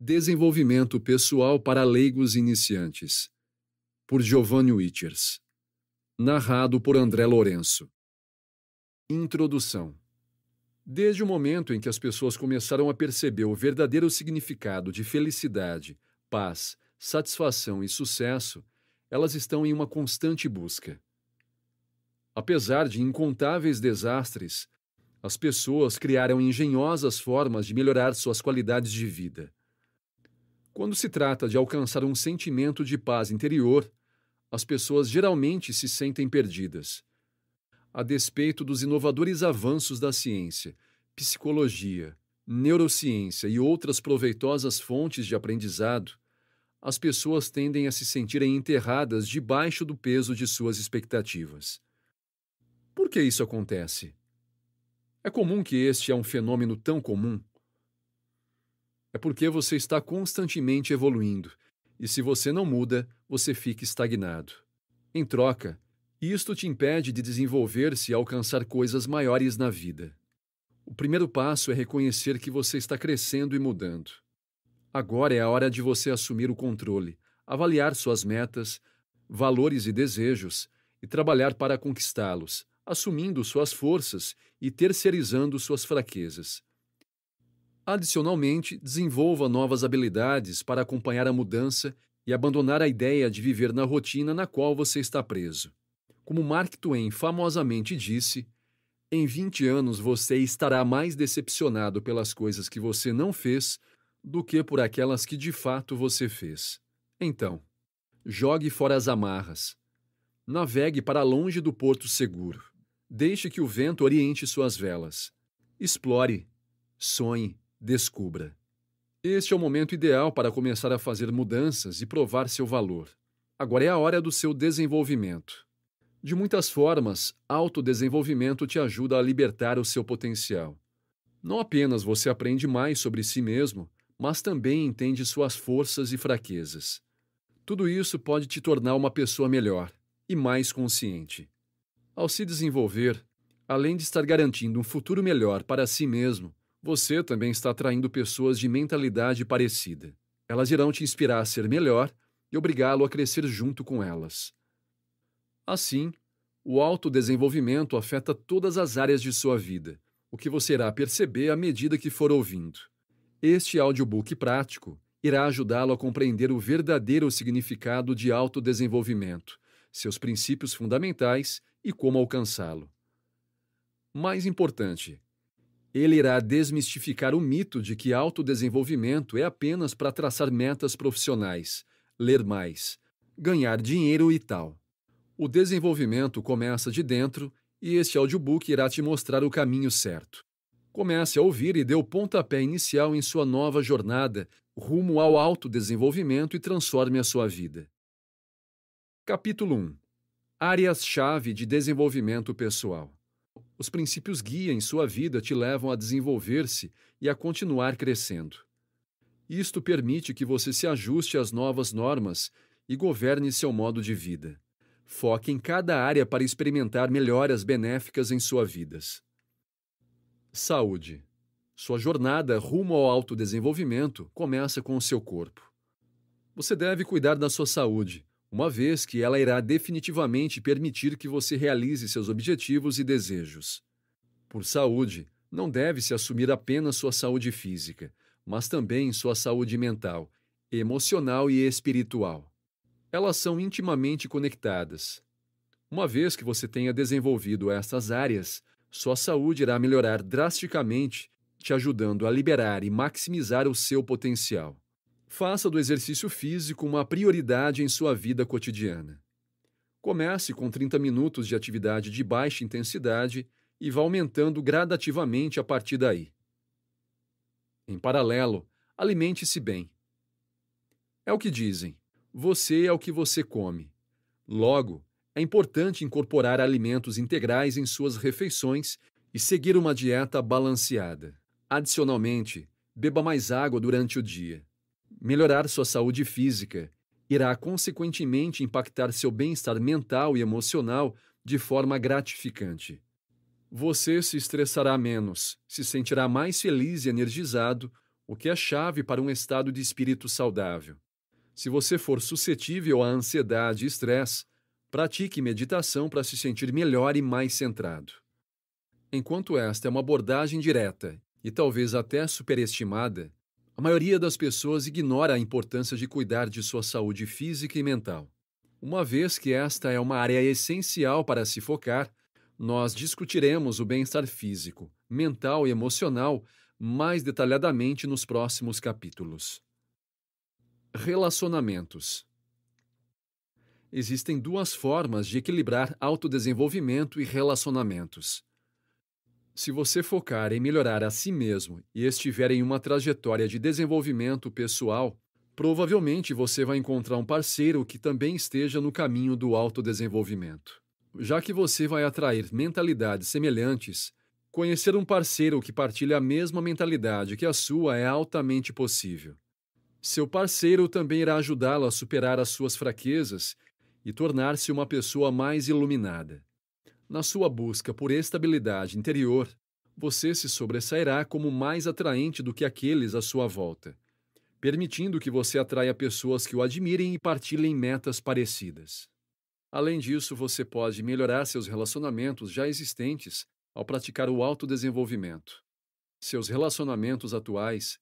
Desenvolvimento Pessoal para Leigos Iniciantes, por Giovanni Witchers Narrado por André Lourenço. Introdução Desde o momento em que as pessoas começaram a perceber o verdadeiro significado de felicidade, paz, satisfação e sucesso, elas estão em uma constante busca. Apesar de incontáveis desastres, as pessoas criaram engenhosas formas de melhorar suas qualidades de vida. Quando se trata de alcançar um sentimento de paz interior, as pessoas geralmente se sentem perdidas. A despeito dos inovadores avanços da ciência, psicologia, neurociência e outras proveitosas fontes de aprendizado, as pessoas tendem a se sentirem enterradas debaixo do peso de suas expectativas. Por que isso acontece? É comum que este é um fenômeno tão comum é porque você está constantemente evoluindo, e se você não muda, você fica estagnado. Em troca, isto te impede de desenvolver-se e alcançar coisas maiores na vida. O primeiro passo é reconhecer que você está crescendo e mudando. Agora é a hora de você assumir o controle, avaliar suas metas, valores e desejos e trabalhar para conquistá-los, assumindo suas forças e terceirizando suas fraquezas. Adicionalmente, desenvolva novas habilidades para acompanhar a mudança e abandonar a ideia de viver na rotina na qual você está preso. Como Mark Twain famosamente disse, em 20 anos você estará mais decepcionado pelas coisas que você não fez do que por aquelas que de fato você fez. Então, jogue fora as amarras. Navegue para longe do porto seguro. Deixe que o vento oriente suas velas. Explore. Sonhe descubra. Este é o momento ideal para começar a fazer mudanças e provar seu valor. Agora é a hora do seu desenvolvimento. De muitas formas, autodesenvolvimento te ajuda a libertar o seu potencial. Não apenas você aprende mais sobre si mesmo, mas também entende suas forças e fraquezas. Tudo isso pode te tornar uma pessoa melhor e mais consciente. Ao se desenvolver, além de estar garantindo um futuro melhor para si mesmo, você também está atraindo pessoas de mentalidade parecida. Elas irão te inspirar a ser melhor e obrigá-lo a crescer junto com elas. Assim, o autodesenvolvimento afeta todas as áreas de sua vida, o que você irá perceber à medida que for ouvindo. Este audiobook prático irá ajudá-lo a compreender o verdadeiro significado de autodesenvolvimento, seus princípios fundamentais e como alcançá-lo. Mais importante, ele irá desmistificar o mito de que autodesenvolvimento é apenas para traçar metas profissionais, ler mais, ganhar dinheiro e tal. O desenvolvimento começa de dentro e este audiobook irá te mostrar o caminho certo. Comece a ouvir e dê o pontapé inicial em sua nova jornada rumo ao autodesenvolvimento e transforme a sua vida. Capítulo 1 Áreas-chave de desenvolvimento pessoal. Os princípios guia em sua vida te levam a desenvolver-se e a continuar crescendo. Isto permite que você se ajuste às novas normas e governe seu modo de vida. Foque em cada área para experimentar melhoras benéficas em suas vidas. Saúde. Sua jornada rumo ao autodesenvolvimento começa com o seu corpo. Você deve cuidar da sua saúde, uma vez que ela irá definitivamente permitir que você realize seus objetivos e desejos. Por saúde, não deve-se assumir apenas sua saúde física, mas também sua saúde mental, emocional e espiritual. Elas são intimamente conectadas. Uma vez que você tenha desenvolvido estas áreas, sua saúde irá melhorar drasticamente, te ajudando a liberar e maximizar o seu potencial. Faça do exercício físico uma prioridade em sua vida cotidiana. Comece com 30 minutos de atividade de baixa intensidade e vá aumentando gradativamente a partir daí. Em paralelo, alimente-se bem. É o que dizem: você é o que você come. Logo, é importante incorporar alimentos integrais em suas refeições e seguir uma dieta balanceada. Adicionalmente, beba mais água durante o dia. Melhorar sua saúde física irá, consequentemente, impactar seu bem-estar mental e emocional de forma gratificante. Você se estressará menos, se sentirá mais feliz e energizado, o que é chave para um estado de espírito saudável. Se você for suscetível à ansiedade e estresse, pratique meditação para se sentir melhor e mais centrado. Enquanto esta é uma abordagem direta e talvez até superestimada, a maioria das pessoas ignora a importância de cuidar de sua saúde física e mental. Uma vez que esta é uma área essencial para se focar, nós discutiremos o bem-estar físico, mental e emocional mais detalhadamente nos próximos capítulos. Relacionamentos Existem duas formas de equilibrar autodesenvolvimento e relacionamentos. Se você focar em melhorar a si mesmo e estiver em uma trajetória de desenvolvimento pessoal, provavelmente você vai encontrar um parceiro que também esteja no caminho do autodesenvolvimento. Já que você vai atrair mentalidades semelhantes, conhecer um parceiro que partilha a mesma mentalidade que a sua é altamente possível. Seu parceiro também irá ajudá-lo a superar as suas fraquezas e tornar-se uma pessoa mais iluminada. Na sua busca por estabilidade interior, você se sobressairá como mais atraente do que aqueles à sua volta, permitindo que você atraia pessoas que o admirem e partilhem metas parecidas. Além disso, você pode melhorar seus relacionamentos já existentes ao praticar o autodesenvolvimento. Seus relacionamentos atuais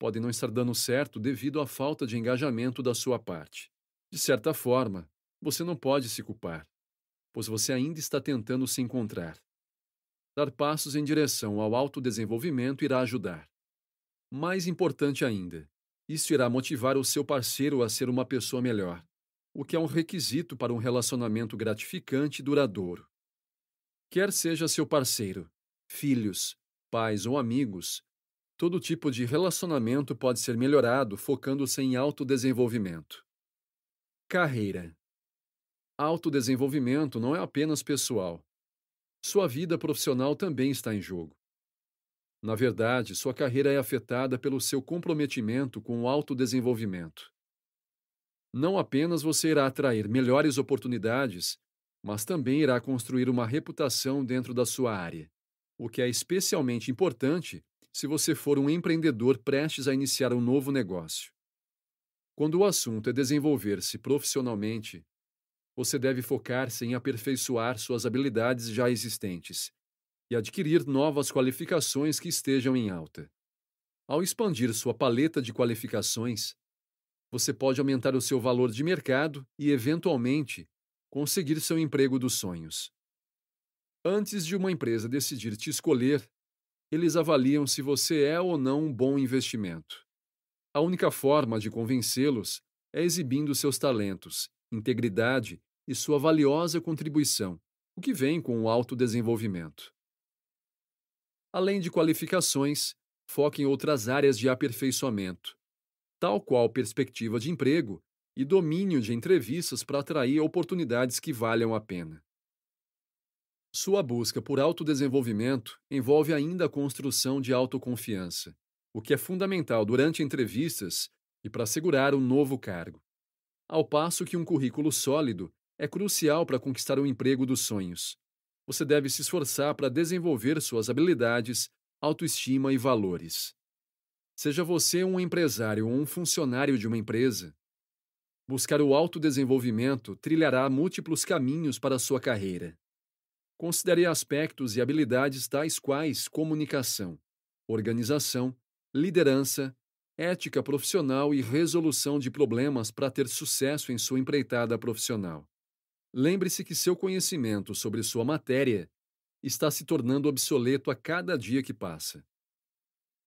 podem não estar dando certo devido à falta de engajamento da sua parte. De certa forma, você não pode se culpar pois você ainda está tentando se encontrar. Dar passos em direção ao autodesenvolvimento irá ajudar. Mais importante ainda, isso irá motivar o seu parceiro a ser uma pessoa melhor, o que é um requisito para um relacionamento gratificante e duradouro. Quer seja seu parceiro, filhos, pais ou amigos, todo tipo de relacionamento pode ser melhorado focando-se em autodesenvolvimento. Carreira autodesenvolvimento não é apenas pessoal. Sua vida profissional também está em jogo. Na verdade, sua carreira é afetada pelo seu comprometimento com o autodesenvolvimento. Não apenas você irá atrair melhores oportunidades, mas também irá construir uma reputação dentro da sua área, o que é especialmente importante se você for um empreendedor prestes a iniciar um novo negócio. Quando o assunto é desenvolver-se profissionalmente, você deve focar-se em aperfeiçoar suas habilidades já existentes e adquirir novas qualificações que estejam em alta. Ao expandir sua paleta de qualificações, você pode aumentar o seu valor de mercado e, eventualmente, conseguir seu emprego dos sonhos. Antes de uma empresa decidir te escolher, eles avaliam se você é ou não um bom investimento. A única forma de convencê-los é exibindo seus talentos, integridade e sua valiosa contribuição, o que vem com o autodesenvolvimento. Além de qualificações, foca em outras áreas de aperfeiçoamento, tal qual perspectiva de emprego e domínio de entrevistas para atrair oportunidades que valham a pena. Sua busca por autodesenvolvimento envolve ainda a construção de autoconfiança, o que é fundamental durante entrevistas e para assegurar um novo cargo. Ao passo que um currículo sólido é crucial para conquistar o emprego dos sonhos. Você deve se esforçar para desenvolver suas habilidades, autoestima e valores. Seja você um empresário ou um funcionário de uma empresa, buscar o autodesenvolvimento trilhará múltiplos caminhos para a sua carreira. Considere aspectos e habilidades tais quais comunicação, organização, liderança, ética profissional e resolução de problemas para ter sucesso em sua empreitada profissional. Lembre-se que seu conhecimento sobre sua matéria está se tornando obsoleto a cada dia que passa.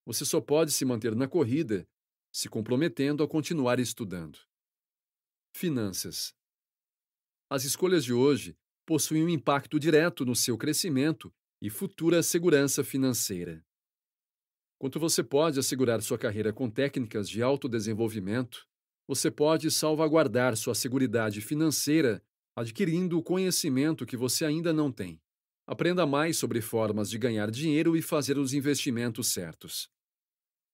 Você só pode se manter na corrida se comprometendo a continuar estudando. Finanças. As escolhas de hoje possuem um impacto direto no seu crescimento e futura segurança financeira. Quanto você pode assegurar sua carreira com técnicas de autodesenvolvimento, você pode salvaguardar sua segurança financeira adquirindo o conhecimento que você ainda não tem. Aprenda mais sobre formas de ganhar dinheiro e fazer os investimentos certos.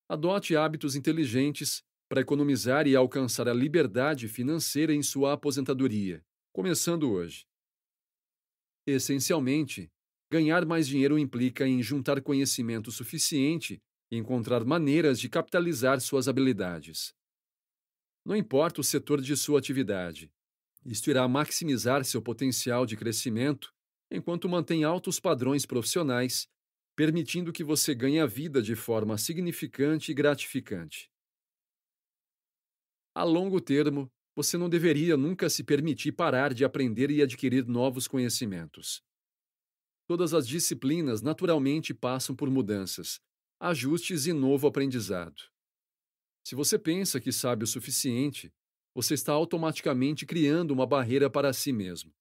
Adote hábitos inteligentes para economizar e alcançar a liberdade financeira em sua aposentadoria, começando hoje. Essencialmente, ganhar mais dinheiro implica em juntar conhecimento suficiente e encontrar maneiras de capitalizar suas habilidades. Não importa o setor de sua atividade, isto irá maximizar seu potencial de crescimento enquanto mantém altos padrões profissionais, permitindo que você ganhe a vida de forma significante e gratificante. A longo termo, você não deveria nunca se permitir parar de aprender e adquirir novos conhecimentos. Todas as disciplinas naturalmente passam por mudanças, ajustes e novo aprendizado. Se você pensa que sabe o suficiente, você está automaticamente criando uma barreira para si mesmo.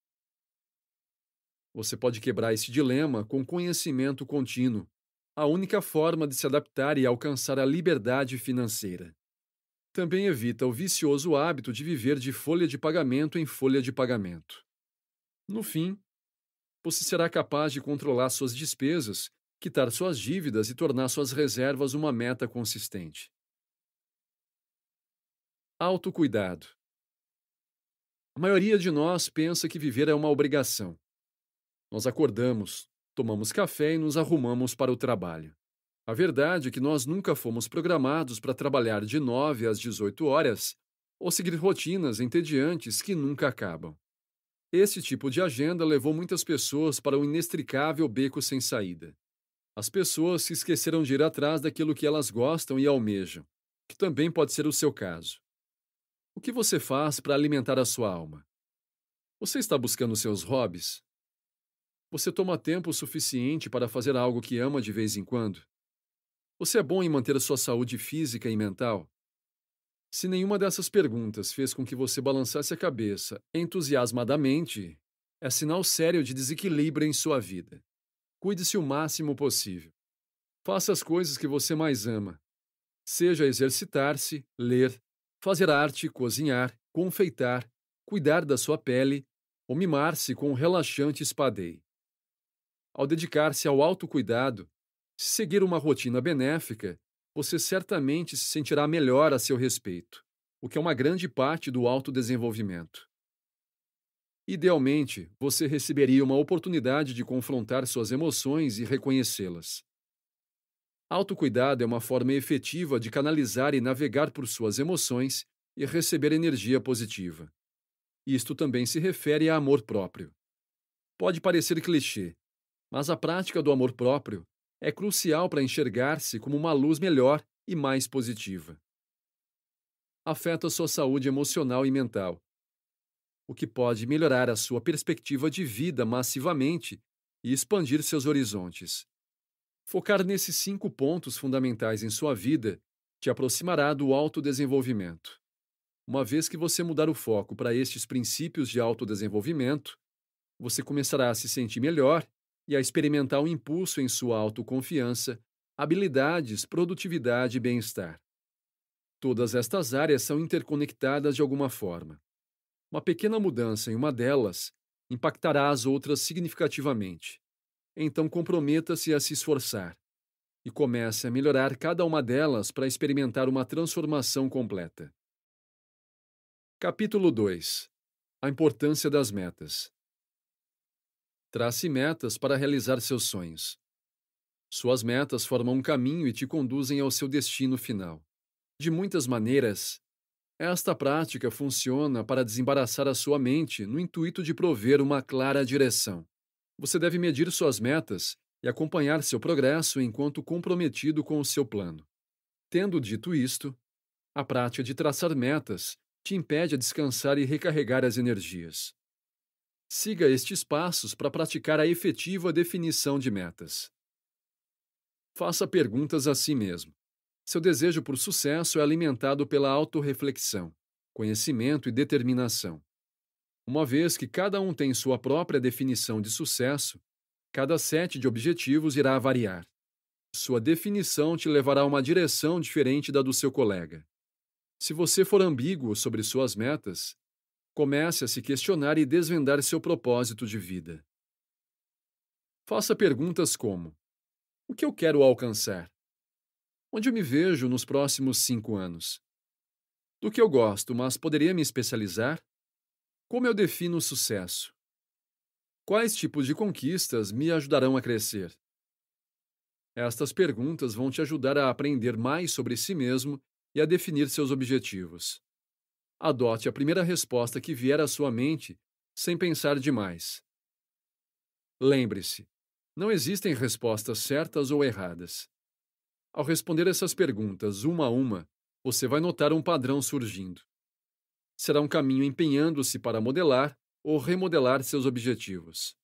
Você pode quebrar esse dilema com conhecimento contínuo, a única forma de se adaptar e alcançar a liberdade financeira. Também evita o vicioso hábito de viver de folha de pagamento em folha de pagamento. No fim, você será capaz de controlar suas despesas, quitar suas dívidas e tornar suas reservas uma meta consistente. Autocuidado. A maioria de nós pensa que viver é uma obrigação. Nós acordamos, tomamos café e nos arrumamos para o trabalho. A verdade é que nós nunca fomos programados para trabalhar de 9 às 18 horas ou seguir rotinas entediantes que nunca acabam. Esse tipo de agenda levou muitas pessoas para um inextricável beco sem saída. As pessoas se esqueceram de ir atrás daquilo que elas gostam e almejam, que também pode ser o seu caso. O que você faz para alimentar a sua alma? Você está buscando seus hobbies? Você toma tempo suficiente para fazer algo que ama de vez em quando? Você é bom em manter a sua saúde física e mental? Se nenhuma dessas perguntas fez com que você balançasse a cabeça entusiasmadamente, é sinal sério de desequilíbrio em sua vida. Cuide-se o máximo possível. Faça as coisas que você mais ama. Seja exercitar-se, ler, fazer arte, cozinhar, confeitar, cuidar da sua pele ou mimar-se com um relaxante espadei. Ao dedicar-se ao autocuidado, se seguir uma rotina benéfica, você certamente se sentirá melhor a seu respeito, o que é uma grande parte do autodesenvolvimento. Idealmente, você receberia uma oportunidade de confrontar suas emoções e reconhecê-las. Autocuidado é uma forma efetiva de canalizar e navegar por suas emoções e receber energia positiva. Isto também se refere a amor próprio. Pode parecer clichê, mas a prática do amor próprio é crucial para enxergar-se como uma luz melhor e mais positiva. Afeta sua saúde emocional e mental, o que pode melhorar a sua perspectiva de vida massivamente e expandir seus horizontes. Focar nesses cinco pontos fundamentais em sua vida te aproximará do autodesenvolvimento. Uma vez que você mudar o foco para estes princípios de autodesenvolvimento, você começará a se sentir melhor e a experimentar um impulso em sua autoconfiança, habilidades, produtividade e bem-estar. Todas estas áreas são interconectadas de alguma forma. Uma pequena mudança em uma delas impactará as outras significativamente então comprometa-se a se esforçar e comece a melhorar cada uma delas para experimentar uma transformação completa. Capítulo 2 A importância das metas. Trace metas para realizar seus sonhos. Suas metas formam um caminho e te conduzem ao seu destino final. De muitas maneiras, esta prática funciona para desembaraçar a sua mente no intuito de prover uma clara direção. Você deve medir suas metas e acompanhar seu progresso enquanto comprometido com o seu plano. Tendo dito isto, a prática de traçar metas te impede a descansar e recarregar as energias. Siga estes passos para praticar a efetiva definição de metas. Faça perguntas a si mesmo. Seu desejo por sucesso é alimentado pela autorreflexão, conhecimento e determinação. Uma vez que cada um tem sua própria definição de sucesso, cada sete de objetivos irá variar. Sua definição te levará a uma direção diferente da do seu colega. Se você for ambíguo sobre suas metas, comece a se questionar e desvendar seu propósito de vida. Faça perguntas como: O que eu quero alcançar? Onde eu me vejo nos próximos cinco anos? Do que eu gosto, mas poderia me especializar? Como eu defino o sucesso? Quais tipos de conquistas me ajudarão a crescer? Estas perguntas vão te ajudar a aprender mais sobre si mesmo e a definir seus objetivos. Adote a primeira resposta que vier à sua mente, sem pensar demais. Lembre-se, não existem respostas certas ou erradas. Ao responder essas perguntas uma a uma, você vai notar um padrão surgindo será um caminho empenhando-se para modelar ou remodelar seus objetivos.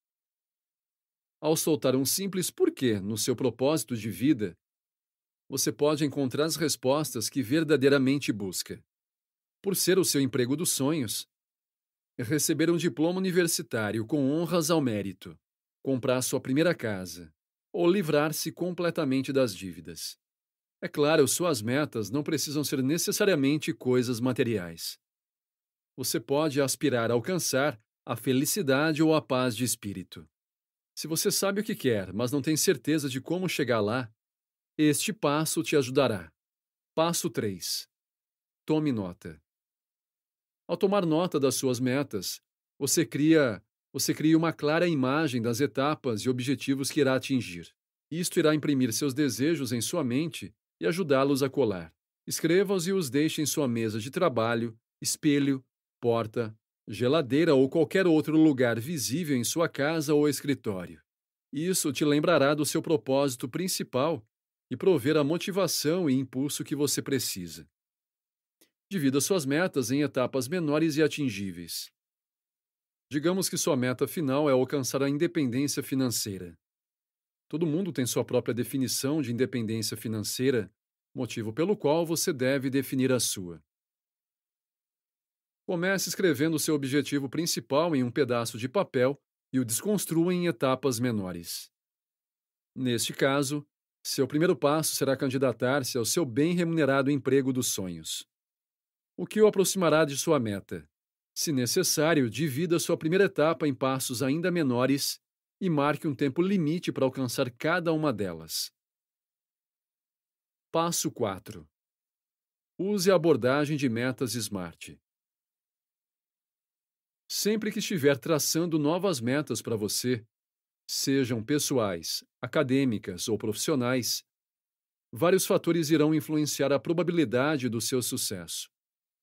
Ao soltar um simples porquê no seu propósito de vida, você pode encontrar as respostas que verdadeiramente busca. Por ser o seu emprego dos sonhos, receber um diploma universitário com honras ao mérito, comprar sua primeira casa ou livrar-se completamente das dívidas. É claro, suas metas não precisam ser necessariamente coisas materiais você pode aspirar a alcançar a felicidade ou a paz de espírito. Se você sabe o que quer, mas não tem certeza de como chegar lá, este passo te ajudará. Passo 3. Tome nota. Ao tomar nota das suas metas, você cria, você cria uma clara imagem das etapas e objetivos que irá atingir. Isto irá imprimir seus desejos em sua mente e ajudá-los a colar. Escreva-os e os deixe em sua mesa de trabalho, espelho porta, geladeira ou qualquer outro lugar visível em sua casa ou escritório. Isso te lembrará do seu propósito principal e prover a motivação e impulso que você precisa. Divida suas metas em etapas menores e atingíveis. Digamos que sua meta final é alcançar a independência financeira. Todo mundo tem sua própria definição de independência financeira, motivo pelo qual você deve definir a sua. Comece escrevendo seu objetivo principal em um pedaço de papel e o desconstrua em etapas menores. Neste caso, seu primeiro passo será candidatar-se ao seu bem remunerado emprego dos sonhos. O que o aproximará de sua meta? Se necessário, divida sua primeira etapa em passos ainda menores e marque um tempo limite para alcançar cada uma delas. Passo 4. Use a abordagem de metas SMART. Sempre que estiver traçando novas metas para você, sejam pessoais, acadêmicas ou profissionais, vários fatores irão influenciar a probabilidade do seu sucesso.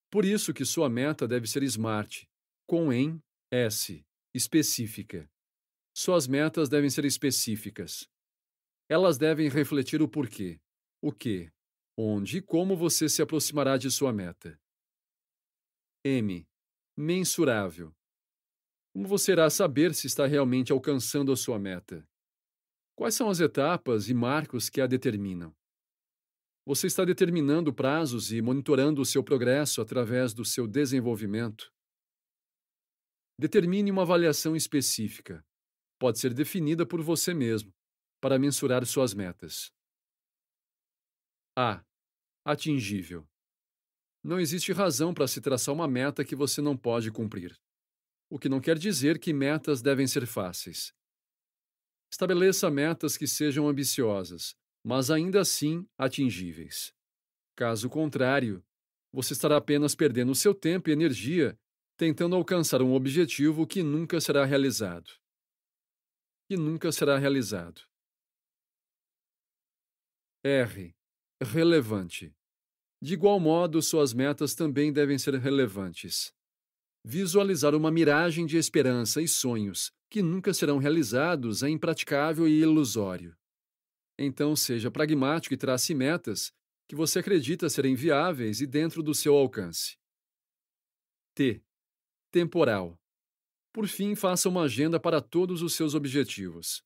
Por isso que sua meta deve ser SMART, com em S, específica. Suas metas devem ser específicas. Elas devem refletir o porquê, o que, onde e como você se aproximará de sua meta. M. Mensurável. Como você irá saber se está realmente alcançando a sua meta? Quais são as etapas e marcos que a determinam? Você está determinando prazos e monitorando o seu progresso através do seu desenvolvimento? Determine uma avaliação específica. Pode ser definida por você mesmo, para mensurar suas metas. A. Atingível. Não existe razão para se traçar uma meta que você não pode cumprir o que não quer dizer que metas devem ser fáceis. Estabeleça metas que sejam ambiciosas, mas ainda assim atingíveis. Caso contrário, você estará apenas perdendo seu tempo e energia tentando alcançar um objetivo que nunca será realizado. Que nunca será realizado. R. Relevante. De igual modo, suas metas também devem ser relevantes visualizar uma miragem de esperança e sonhos que nunca serão realizados é impraticável e ilusório. Então, seja pragmático e trace metas que você acredita serem viáveis e dentro do seu alcance. T. Temporal. Por fim, faça uma agenda para todos os seus objetivos.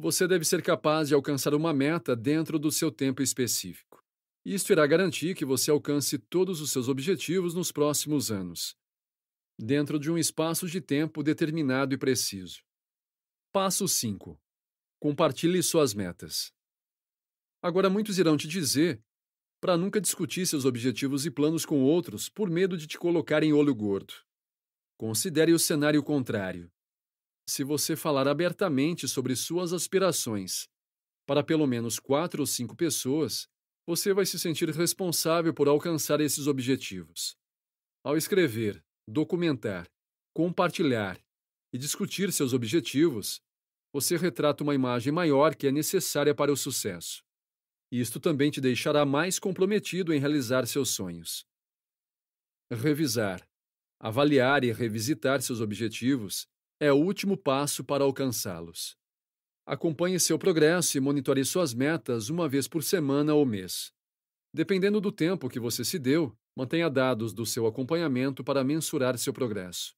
Você deve ser capaz de alcançar uma meta dentro do seu tempo específico. Isso irá garantir que você alcance todos os seus objetivos nos próximos anos dentro de um espaço de tempo determinado e preciso. Passo 5. Compartilhe suas metas. Agora, muitos irão te dizer para nunca discutir seus objetivos e planos com outros por medo de te colocar em olho gordo. Considere o cenário contrário. Se você falar abertamente sobre suas aspirações para pelo menos quatro ou cinco pessoas, você vai se sentir responsável por alcançar esses objetivos. Ao escrever documentar, compartilhar e discutir seus objetivos, você retrata uma imagem maior que é necessária para o sucesso. Isto também te deixará mais comprometido em realizar seus sonhos. Revisar, avaliar e revisitar seus objetivos é o último passo para alcançá-los. Acompanhe seu progresso e monitore suas metas uma vez por semana ou mês. Dependendo do tempo que você se deu, Mantenha dados do seu acompanhamento para mensurar seu progresso.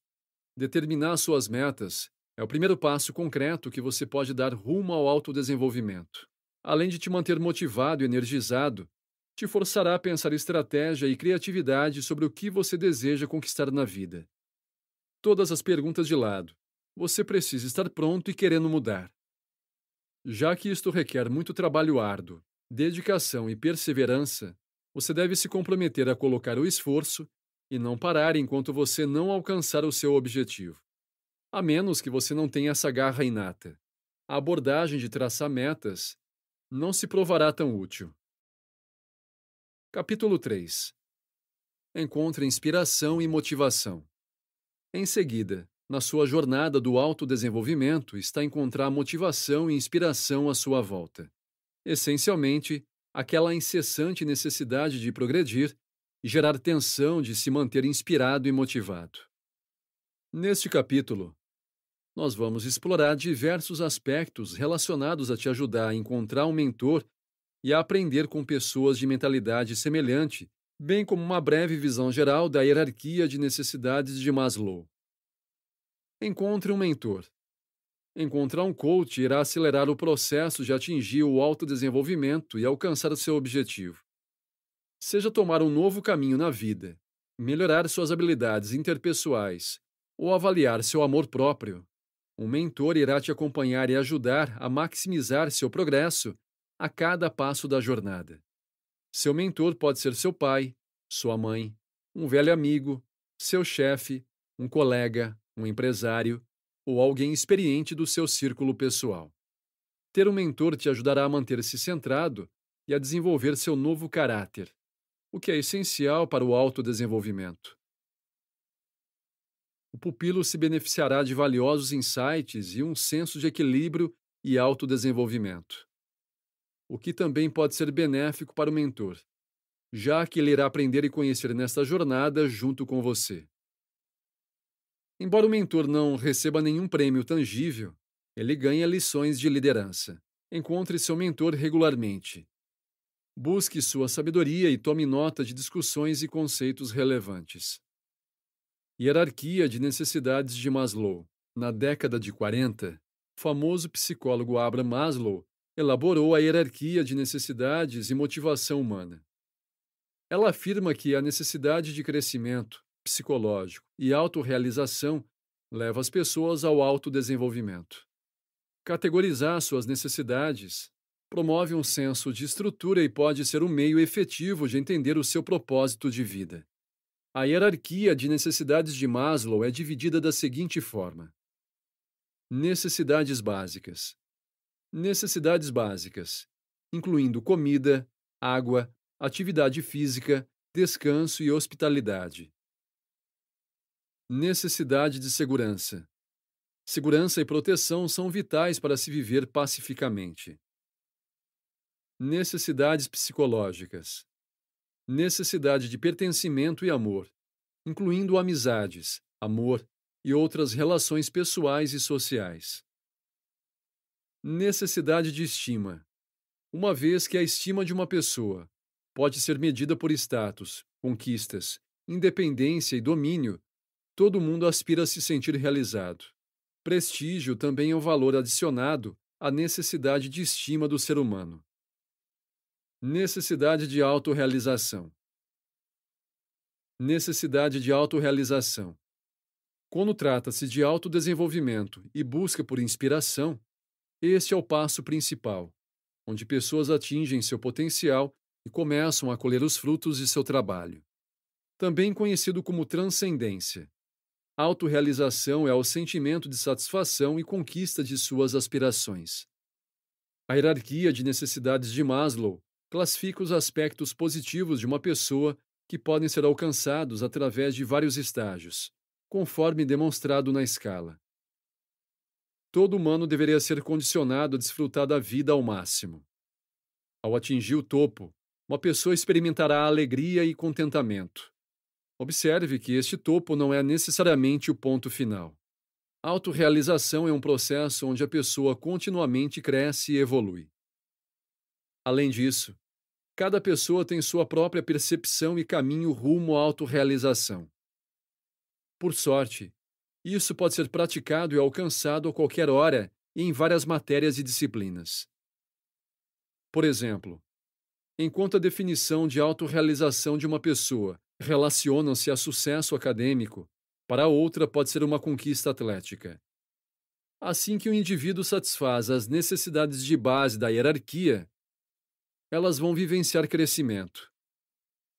Determinar suas metas é o primeiro passo concreto que você pode dar rumo ao autodesenvolvimento. Além de te manter motivado e energizado, te forçará a pensar estratégia e criatividade sobre o que você deseja conquistar na vida. Todas as perguntas de lado. Você precisa estar pronto e querendo mudar. Já que isto requer muito trabalho árduo, dedicação e perseverança, você deve se comprometer a colocar o esforço e não parar enquanto você não alcançar o seu objetivo. A menos que você não tenha essa garra inata. A abordagem de traçar metas não se provará tão útil. Capítulo 3 Encontre inspiração e motivação. Em seguida, na sua jornada do autodesenvolvimento está encontrar motivação e inspiração à sua volta. Essencialmente, aquela incessante necessidade de progredir e gerar tensão de se manter inspirado e motivado. Neste capítulo, nós vamos explorar diversos aspectos relacionados a te ajudar a encontrar um mentor e a aprender com pessoas de mentalidade semelhante, bem como uma breve visão geral da hierarquia de necessidades de Maslow. Encontre um mentor. Encontrar um coach irá acelerar o processo de atingir o autodesenvolvimento e alcançar o seu objetivo. Seja tomar um novo caminho na vida, melhorar suas habilidades interpessoais ou avaliar seu amor próprio, um mentor irá te acompanhar e ajudar a maximizar seu progresso a cada passo da jornada. Seu mentor pode ser seu pai, sua mãe, um velho amigo, seu chefe, um colega, um empresário, ou alguém experiente do seu círculo pessoal. Ter um mentor te ajudará a manter-se centrado e a desenvolver seu novo caráter, o que é essencial para o autodesenvolvimento. O pupilo se beneficiará de valiosos insights e um senso de equilíbrio e autodesenvolvimento, o que também pode ser benéfico para o mentor, já que ele irá aprender e conhecer nesta jornada junto com você. Embora o mentor não receba nenhum prêmio tangível, ele ganha lições de liderança. Encontre seu mentor regularmente. Busque sua sabedoria e tome nota de discussões e conceitos relevantes. Hierarquia de necessidades de Maslow. Na década de 40, o famoso psicólogo Abraham Maslow elaborou a hierarquia de necessidades e motivação humana. Ela afirma que a necessidade de crescimento, psicológico, e autorrealização leva as pessoas ao autodesenvolvimento. Categorizar suas necessidades promove um senso de estrutura e pode ser um meio efetivo de entender o seu propósito de vida. A hierarquia de necessidades de Maslow é dividida da seguinte forma: Necessidades básicas. Necessidades básicas, incluindo comida, água, atividade física, descanso e hospitalidade. Necessidade de segurança. Segurança e proteção são vitais para se viver pacificamente. Necessidades psicológicas. Necessidade de pertencimento e amor, incluindo amizades, amor e outras relações pessoais e sociais. Necessidade de estima. Uma vez que a estima de uma pessoa pode ser medida por status, conquistas, independência e domínio, Todo mundo aspira a se sentir realizado. Prestígio também é um valor adicionado à necessidade de estima do ser humano. Necessidade de autorrealização. Necessidade de autorrealização. Quando trata-se de autodesenvolvimento e busca por inspiração, este é o passo principal, onde pessoas atingem seu potencial e começam a colher os frutos de seu trabalho. Também conhecido como transcendência, a autorrealização é o sentimento de satisfação e conquista de suas aspirações. A hierarquia de necessidades de Maslow classifica os aspectos positivos de uma pessoa que podem ser alcançados através de vários estágios, conforme demonstrado na escala. Todo humano deveria ser condicionado a desfrutar da vida ao máximo. Ao atingir o topo, uma pessoa experimentará alegria e contentamento. Observe que este topo não é necessariamente o ponto final. A autorrealização é um processo onde a pessoa continuamente cresce e evolui. Além disso, cada pessoa tem sua própria percepção e caminho rumo à autorrealização. Por sorte, isso pode ser praticado e alcançado a qualquer hora e em várias matérias e disciplinas. Por exemplo, enquanto a definição de autorrealização de uma pessoa relacionam-se a sucesso acadêmico, para outra pode ser uma conquista atlética. Assim que o indivíduo satisfaz as necessidades de base da hierarquia, elas vão vivenciar crescimento.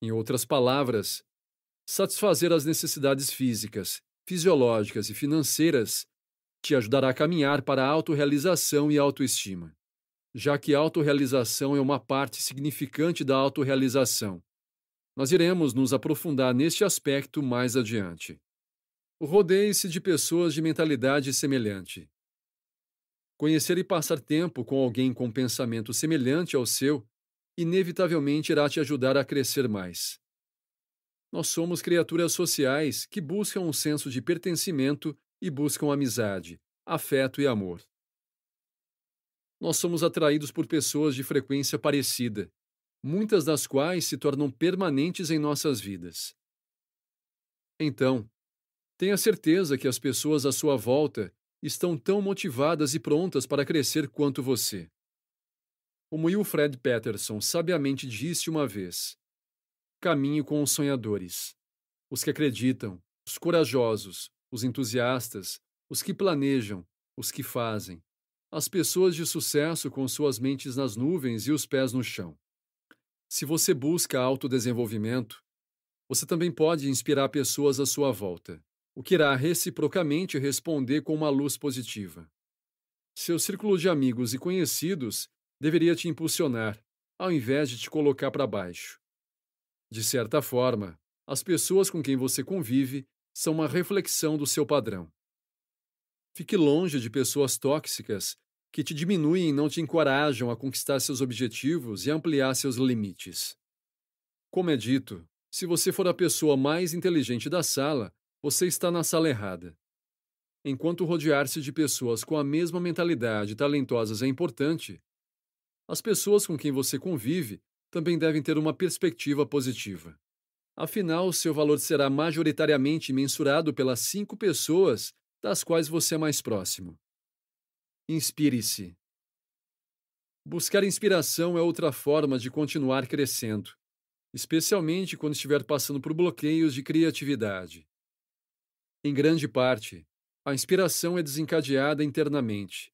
Em outras palavras, satisfazer as necessidades físicas, fisiológicas e financeiras te ajudará a caminhar para a autorrealização e autoestima, já que a autorrealização é uma parte significante da autorrealização nós iremos nos aprofundar neste aspecto mais adiante. Rodeie-se de pessoas de mentalidade semelhante. Conhecer e passar tempo com alguém com pensamento semelhante ao seu inevitavelmente irá te ajudar a crescer mais. Nós somos criaturas sociais que buscam um senso de pertencimento e buscam amizade, afeto e amor. Nós somos atraídos por pessoas de frequência parecida muitas das quais se tornam permanentes em nossas vidas. Então, tenha certeza que as pessoas à sua volta estão tão motivadas e prontas para crescer quanto você. Como Wilfred Peterson sabiamente disse uma vez: caminho com os sonhadores, os que acreditam, os corajosos, os entusiastas, os que planejam, os que fazem, as pessoas de sucesso com suas mentes nas nuvens e os pés no chão. Se você busca autodesenvolvimento, você também pode inspirar pessoas à sua volta, o que irá reciprocamente responder com uma luz positiva. Seu círculo de amigos e conhecidos deveria te impulsionar, ao invés de te colocar para baixo. De certa forma, as pessoas com quem você convive são uma reflexão do seu padrão. Fique longe de pessoas tóxicas que te diminuem e não te encorajam a conquistar seus objetivos e ampliar seus limites. Como é dito, se você for a pessoa mais inteligente da sala, você está na sala errada. Enquanto rodear-se de pessoas com a mesma mentalidade talentosas é importante, as pessoas com quem você convive também devem ter uma perspectiva positiva. Afinal, seu valor será majoritariamente mensurado pelas cinco pessoas das quais você é mais próximo. Inspire-se. Buscar inspiração é outra forma de continuar crescendo, especialmente quando estiver passando por bloqueios de criatividade. Em grande parte, a inspiração é desencadeada internamente.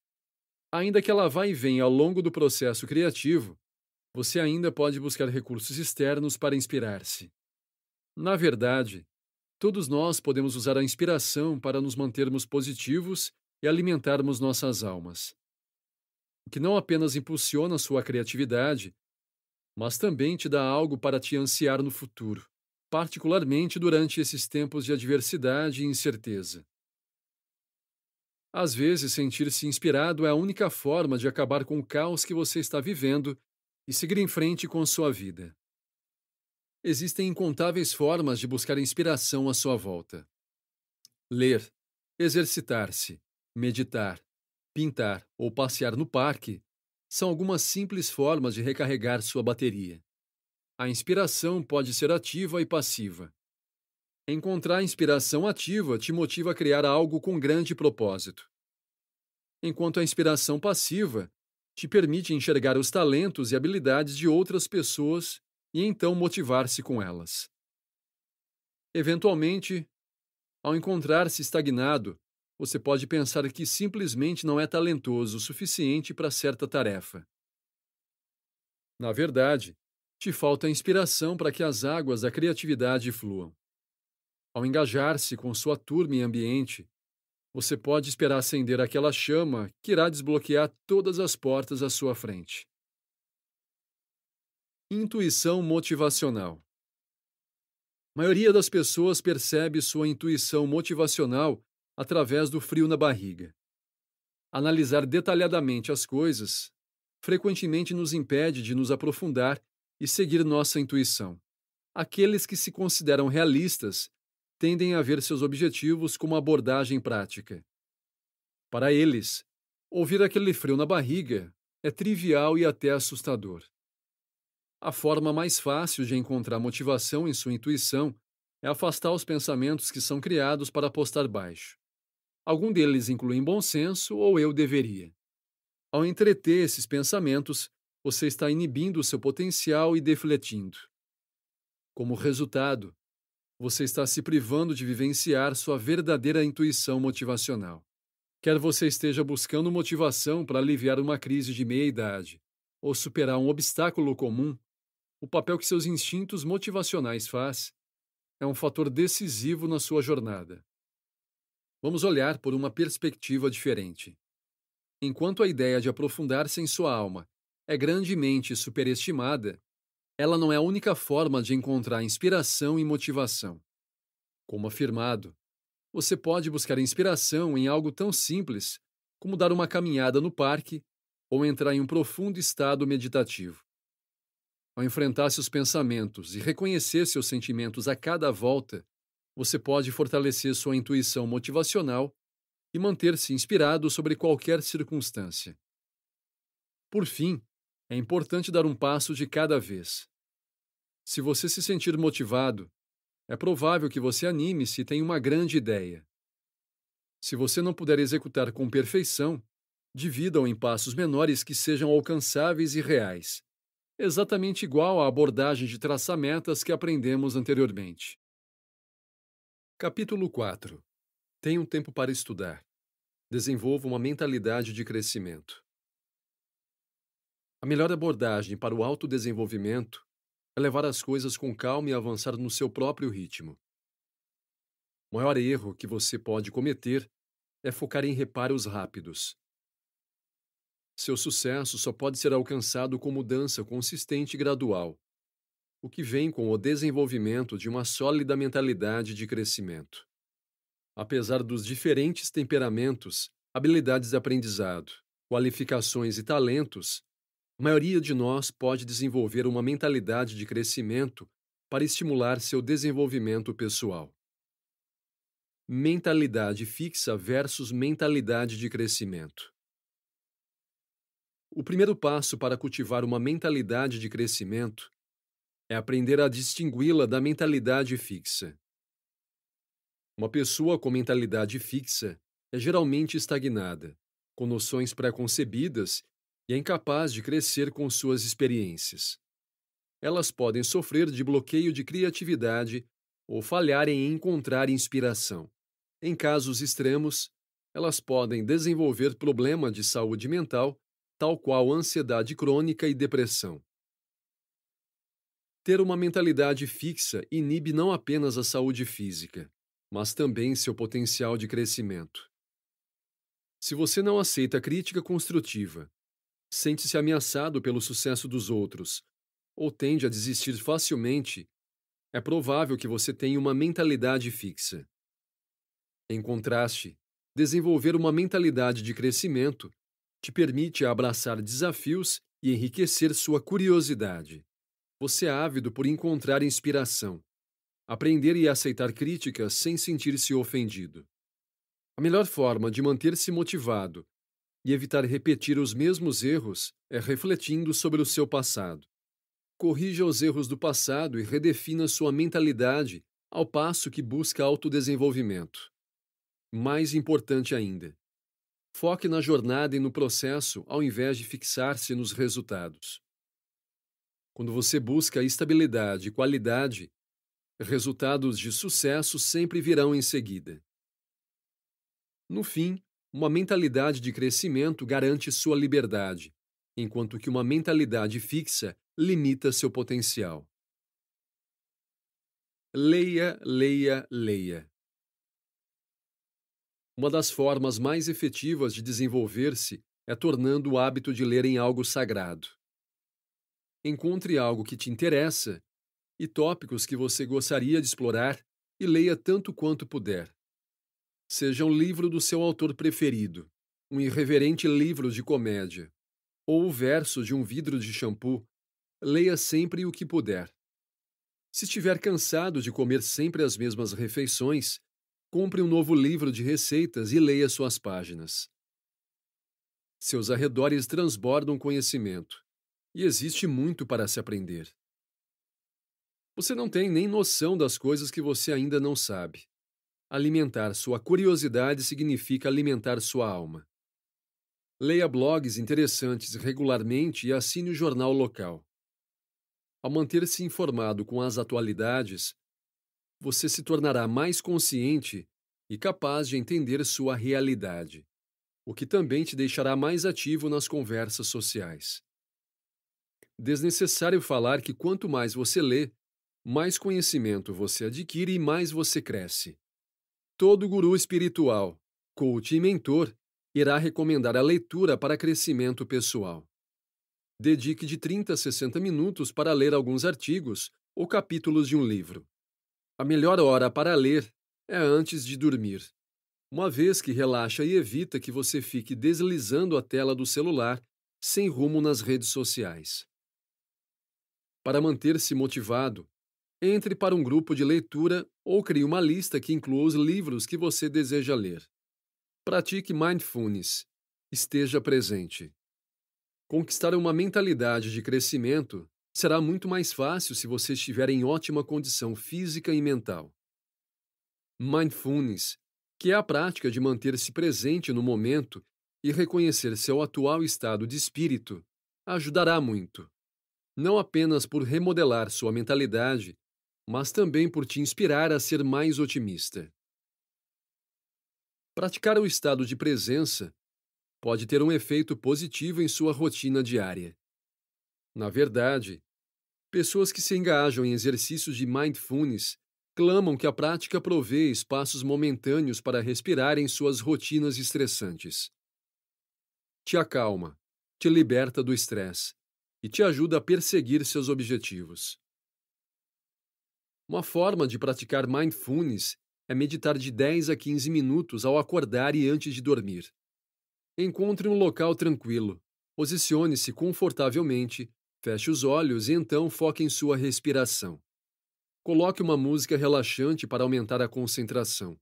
Ainda que ela vá e venha ao longo do processo criativo, você ainda pode buscar recursos externos para inspirar-se. Na verdade, todos nós podemos usar a inspiração para nos mantermos positivos e alimentarmos nossas almas, o que não apenas impulsiona sua criatividade, mas também te dá algo para te ansiar no futuro, particularmente durante esses tempos de adversidade e incerteza. Às vezes, sentir-se inspirado é a única forma de acabar com o caos que você está vivendo e seguir em frente com sua vida. Existem incontáveis formas de buscar inspiração à sua volta. Ler, exercitar-se, meditar, pintar ou passear no parque são algumas simples formas de recarregar sua bateria. A inspiração pode ser ativa e passiva. Encontrar inspiração ativa te motiva a criar algo com grande propósito. Enquanto a inspiração passiva te permite enxergar os talentos e habilidades de outras pessoas e então motivar-se com elas. Eventualmente, ao encontrar-se estagnado, você pode pensar que simplesmente não é talentoso o suficiente para certa tarefa. Na verdade, te falta inspiração para que as águas da criatividade fluam. Ao engajar-se com sua turma e ambiente, você pode esperar acender aquela chama que irá desbloquear todas as portas à sua frente. Intuição motivacional. A maioria das pessoas percebe sua intuição motivacional através do frio na barriga. Analisar detalhadamente as coisas frequentemente nos impede de nos aprofundar e seguir nossa intuição. Aqueles que se consideram realistas tendem a ver seus objetivos como abordagem prática. Para eles, ouvir aquele frio na barriga é trivial e até assustador. A forma mais fácil de encontrar motivação em sua intuição é afastar os pensamentos que são criados para apostar baixo. Algum deles inclui bom senso ou eu deveria. Ao entreter esses pensamentos, você está inibindo o seu potencial e defletindo. Como resultado, você está se privando de vivenciar sua verdadeira intuição motivacional. Quer você esteja buscando motivação para aliviar uma crise de meia-idade ou superar um obstáculo comum, o papel que seus instintos motivacionais faz é um fator decisivo na sua jornada. Vamos olhar por uma perspectiva diferente. Enquanto a ideia de aprofundar-se em sua alma é grandemente superestimada, ela não é a única forma de encontrar inspiração e motivação. Como afirmado, você pode buscar inspiração em algo tão simples como dar uma caminhada no parque ou entrar em um profundo estado meditativo. Ao enfrentar seus pensamentos e reconhecer seus sentimentos a cada volta, você pode fortalecer sua intuição motivacional e manter-se inspirado sobre qualquer circunstância. Por fim, é importante dar um passo de cada vez. Se você se sentir motivado, é provável que você anime-se e tenha uma grande ideia. Se você não puder executar com perfeição, divida-o em passos menores que sejam alcançáveis e reais, exatamente igual à abordagem de traçar metas que aprendemos anteriormente. Capítulo 4 Tenham tempo para estudar. Desenvolva uma mentalidade de crescimento. A melhor abordagem para o autodesenvolvimento é levar as coisas com calma e avançar no seu próprio ritmo. O maior erro que você pode cometer é focar em reparos rápidos. Seu sucesso só pode ser alcançado com mudança consistente e gradual o que vem com o desenvolvimento de uma sólida mentalidade de crescimento. Apesar dos diferentes temperamentos, habilidades de aprendizado, qualificações e talentos, a maioria de nós pode desenvolver uma mentalidade de crescimento para estimular seu desenvolvimento pessoal. Mentalidade fixa versus mentalidade de crescimento. O primeiro passo para cultivar uma mentalidade de crescimento é aprender a distingui-la da mentalidade fixa. Uma pessoa com mentalidade fixa é geralmente estagnada, com noções pré-concebidas e é incapaz de crescer com suas experiências. Elas podem sofrer de bloqueio de criatividade ou falharem em encontrar inspiração. Em casos extremos, elas podem desenvolver problema de saúde mental, tal qual ansiedade crônica e depressão. Ter uma mentalidade fixa inibe não apenas a saúde física, mas também seu potencial de crescimento. Se você não aceita crítica construtiva, sente-se ameaçado pelo sucesso dos outros ou tende a desistir facilmente, é provável que você tenha uma mentalidade fixa. Em contraste, desenvolver uma mentalidade de crescimento te permite abraçar desafios e enriquecer sua curiosidade. Você é ávido por encontrar inspiração, aprender e aceitar críticas sem sentir-se ofendido. A melhor forma de manter-se motivado e evitar repetir os mesmos erros é refletindo sobre o seu passado. Corrija os erros do passado e redefina sua mentalidade ao passo que busca autodesenvolvimento. Mais importante ainda, foque na jornada e no processo ao invés de fixar-se nos resultados. Quando você busca estabilidade e qualidade, resultados de sucesso sempre virão em seguida. No fim, uma mentalidade de crescimento garante sua liberdade, enquanto que uma mentalidade fixa limita seu potencial. Leia, leia, leia. Uma das formas mais efetivas de desenvolver-se é tornando o hábito de ler em algo sagrado encontre algo que te interessa e tópicos que você gostaria de explorar e leia tanto quanto puder. Seja um livro do seu autor preferido, um irreverente livro de comédia, ou o verso de um vidro de shampoo, leia sempre o que puder. Se estiver cansado de comer sempre as mesmas refeições, compre um novo livro de receitas e leia suas páginas. Seus arredores transbordam conhecimento. E existe muito para se aprender. Você não tem nem noção das coisas que você ainda não sabe. Alimentar sua curiosidade significa alimentar sua alma. Leia blogs interessantes regularmente e assine o jornal local. Ao manter-se informado com as atualidades, você se tornará mais consciente e capaz de entender sua realidade, o que também te deixará mais ativo nas conversas sociais. Desnecessário falar que quanto mais você lê, mais conhecimento você adquire e mais você cresce. Todo guru espiritual, coach e mentor irá recomendar a leitura para crescimento pessoal. Dedique de 30 a 60 minutos para ler alguns artigos ou capítulos de um livro. A melhor hora para ler é antes de dormir, uma vez que relaxa e evita que você fique deslizando a tela do celular sem rumo nas redes sociais para manter-se motivado, entre para um grupo de leitura ou crie uma lista que inclua os livros que você deseja ler. Pratique mindfulness. Esteja presente. Conquistar uma mentalidade de crescimento será muito mais fácil se você estiver em ótima condição física e mental. Mindfulness, que é a prática de manter-se presente no momento e reconhecer seu atual estado de espírito, ajudará muito não apenas por remodelar sua mentalidade, mas também por te inspirar a ser mais otimista. Praticar o estado de presença pode ter um efeito positivo em sua rotina diária. Na verdade, pessoas que se engajam em exercícios de mindfulness clamam que a prática provê espaços momentâneos para respirar em suas rotinas estressantes. Te acalma, te liberta do estresse e te ajuda a perseguir seus objetivos. Uma forma de praticar mindfulness é meditar de 10 a 15 minutos ao acordar e antes de dormir. Encontre um local tranquilo, posicione-se confortavelmente, feche os olhos e então foque em sua respiração. Coloque uma música relaxante para aumentar a concentração.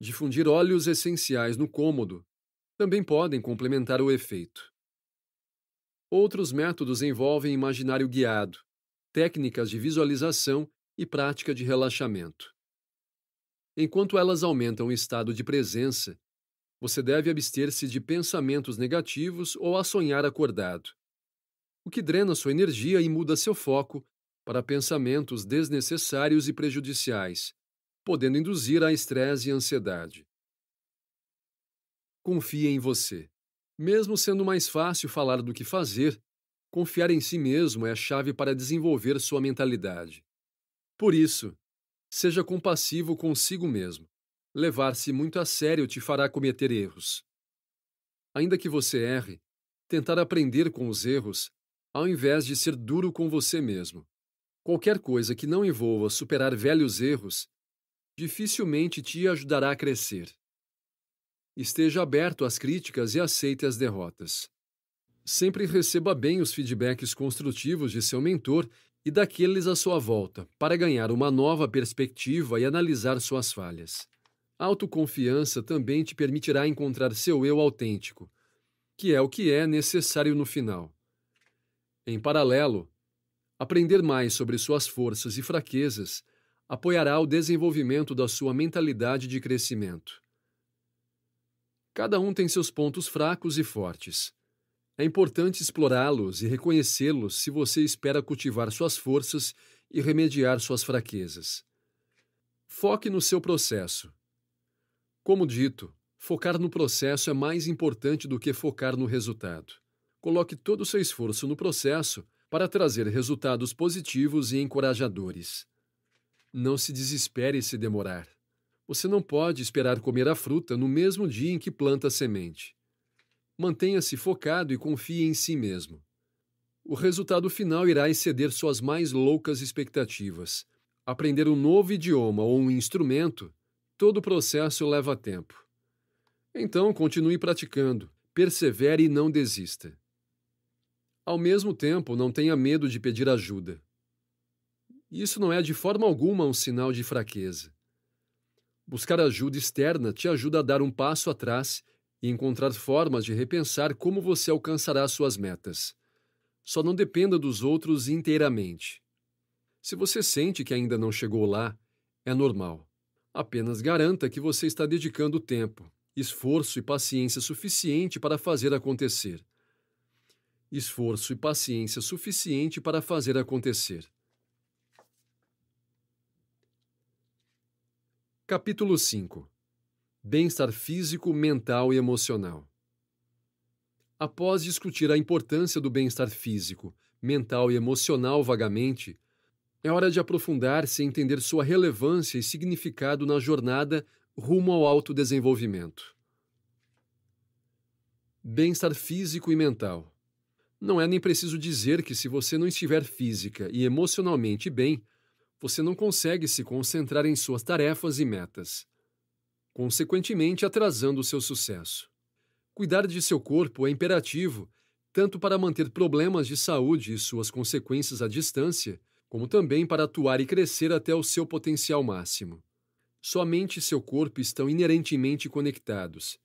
Difundir óleos essenciais no cômodo também podem complementar o efeito. Outros métodos envolvem imaginário guiado, técnicas de visualização e prática de relaxamento. Enquanto elas aumentam o estado de presença, você deve abster-se de pensamentos negativos ou a sonhar acordado, o que drena sua energia e muda seu foco para pensamentos desnecessários e prejudiciais, podendo induzir a estresse e ansiedade. Confie em você. Mesmo sendo mais fácil falar do que fazer, confiar em si mesmo é a chave para desenvolver sua mentalidade. Por isso, seja compassivo consigo mesmo. Levar-se muito a sério te fará cometer erros. Ainda que você erre, tentar aprender com os erros, ao invés de ser duro com você mesmo. Qualquer coisa que não envolva superar velhos erros dificilmente te ajudará a crescer esteja aberto às críticas e aceite as derrotas. Sempre receba bem os feedbacks construtivos de seu mentor e daqueles à sua volta, para ganhar uma nova perspectiva e analisar suas falhas. A autoconfiança também te permitirá encontrar seu eu autêntico, que é o que é necessário no final. Em paralelo, aprender mais sobre suas forças e fraquezas apoiará o desenvolvimento da sua mentalidade de crescimento. Cada um tem seus pontos fracos e fortes. É importante explorá-los e reconhecê-los se você espera cultivar suas forças e remediar suas fraquezas. Foque no seu processo. Como dito, focar no processo é mais importante do que focar no resultado. Coloque todo o seu esforço no processo para trazer resultados positivos e encorajadores. Não se desespere se demorar. Você não pode esperar comer a fruta no mesmo dia em que planta a semente. Mantenha-se focado e confie em si mesmo. O resultado final irá exceder suas mais loucas expectativas. Aprender um novo idioma ou um instrumento, todo o processo leva tempo. Então, continue praticando, persevere e não desista. Ao mesmo tempo, não tenha medo de pedir ajuda. Isso não é de forma alguma um sinal de fraqueza. Buscar ajuda externa te ajuda a dar um passo atrás e encontrar formas de repensar como você alcançará suas metas. Só não dependa dos outros inteiramente. Se você sente que ainda não chegou lá, é normal. Apenas garanta que você está dedicando tempo, esforço e paciência suficiente para fazer acontecer. Esforço e paciência suficiente para fazer acontecer. Capítulo 5 Bem-estar físico, mental e emocional. Após discutir a importância do bem-estar físico, mental e emocional vagamente, é hora de aprofundar-se e entender sua relevância e significado na jornada rumo ao autodesenvolvimento. Bem-estar físico e mental. Não é nem preciso dizer que, se você não estiver física e emocionalmente bem, você não consegue se concentrar em suas tarefas e metas, consequentemente atrasando o seu sucesso. Cuidar de seu corpo é imperativo, tanto para manter problemas de saúde e suas consequências à distância, como também para atuar e crescer até o seu potencial máximo. Sua mente e seu corpo estão inerentemente conectados,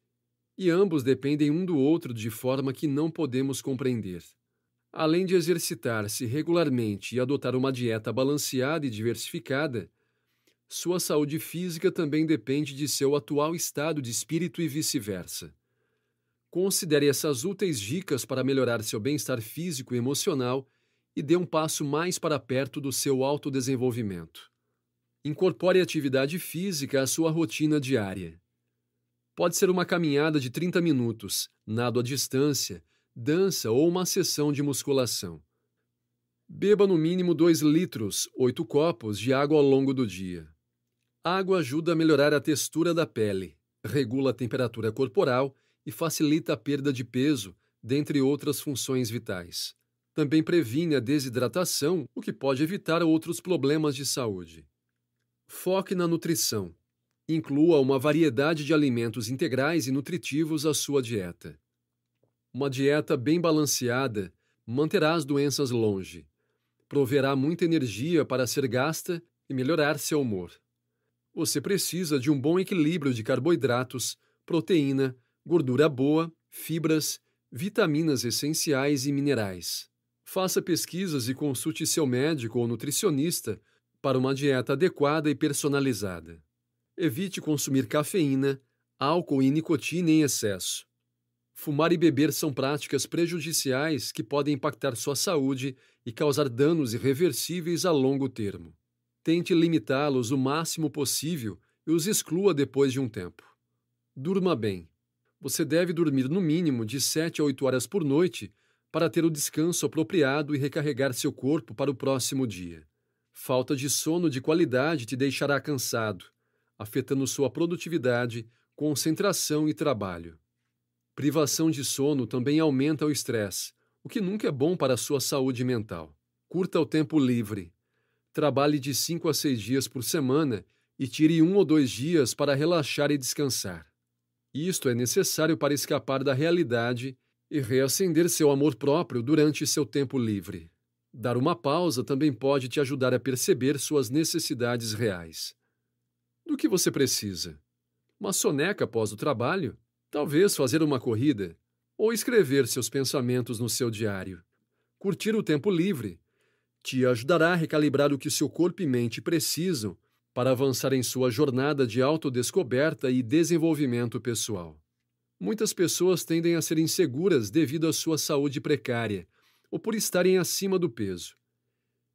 e ambos dependem um do outro de forma que não podemos compreender. Além de exercitar-se regularmente e adotar uma dieta balanceada e diversificada, sua saúde física também depende de seu atual estado de espírito e vice-versa. Considere essas úteis dicas para melhorar seu bem-estar físico e emocional e dê um passo mais para perto do seu autodesenvolvimento. Incorpore atividade física à sua rotina diária. Pode ser uma caminhada de 30 minutos, nado à distância, dança ou uma sessão de musculação. Beba no mínimo 2 litros, 8 copos, de água ao longo do dia. A água ajuda a melhorar a textura da pele, regula a temperatura corporal e facilita a perda de peso, dentre outras funções vitais. Também previne a desidratação, o que pode evitar outros problemas de saúde. Foque na nutrição. Inclua uma variedade de alimentos integrais e nutritivos à sua dieta. Uma dieta bem balanceada manterá as doenças longe, proverá muita energia para ser gasta e melhorar seu humor. Você precisa de um bom equilíbrio de carboidratos, proteína, gordura boa, fibras, vitaminas essenciais e minerais. Faça pesquisas e consulte seu médico ou nutricionista para uma dieta adequada e personalizada. Evite consumir cafeína, álcool e nicotina em excesso. Fumar e beber são práticas prejudiciais que podem impactar sua saúde e causar danos irreversíveis a longo termo. Tente limitá-los o máximo possível e os exclua depois de um tempo. Durma bem. Você deve dormir no mínimo de 7 a 8 horas por noite para ter o descanso apropriado e recarregar seu corpo para o próximo dia. Falta de sono de qualidade te deixará cansado, afetando sua produtividade, concentração e trabalho. Privação de sono também aumenta o estresse, o que nunca é bom para a sua saúde mental. Curta o tempo livre. Trabalhe de 5 a 6 dias por semana e tire um ou dois dias para relaxar e descansar. Isto é necessário para escapar da realidade e reacender seu amor próprio durante seu tempo livre. Dar uma pausa também pode te ajudar a perceber suas necessidades reais. Do que você precisa? Uma soneca após o trabalho? Talvez fazer uma corrida ou escrever seus pensamentos no seu diário. Curtir o tempo livre te ajudará a recalibrar o que seu corpo e mente precisam para avançar em sua jornada de autodescoberta e desenvolvimento pessoal. Muitas pessoas tendem a ser inseguras devido à sua saúde precária ou por estarem acima do peso.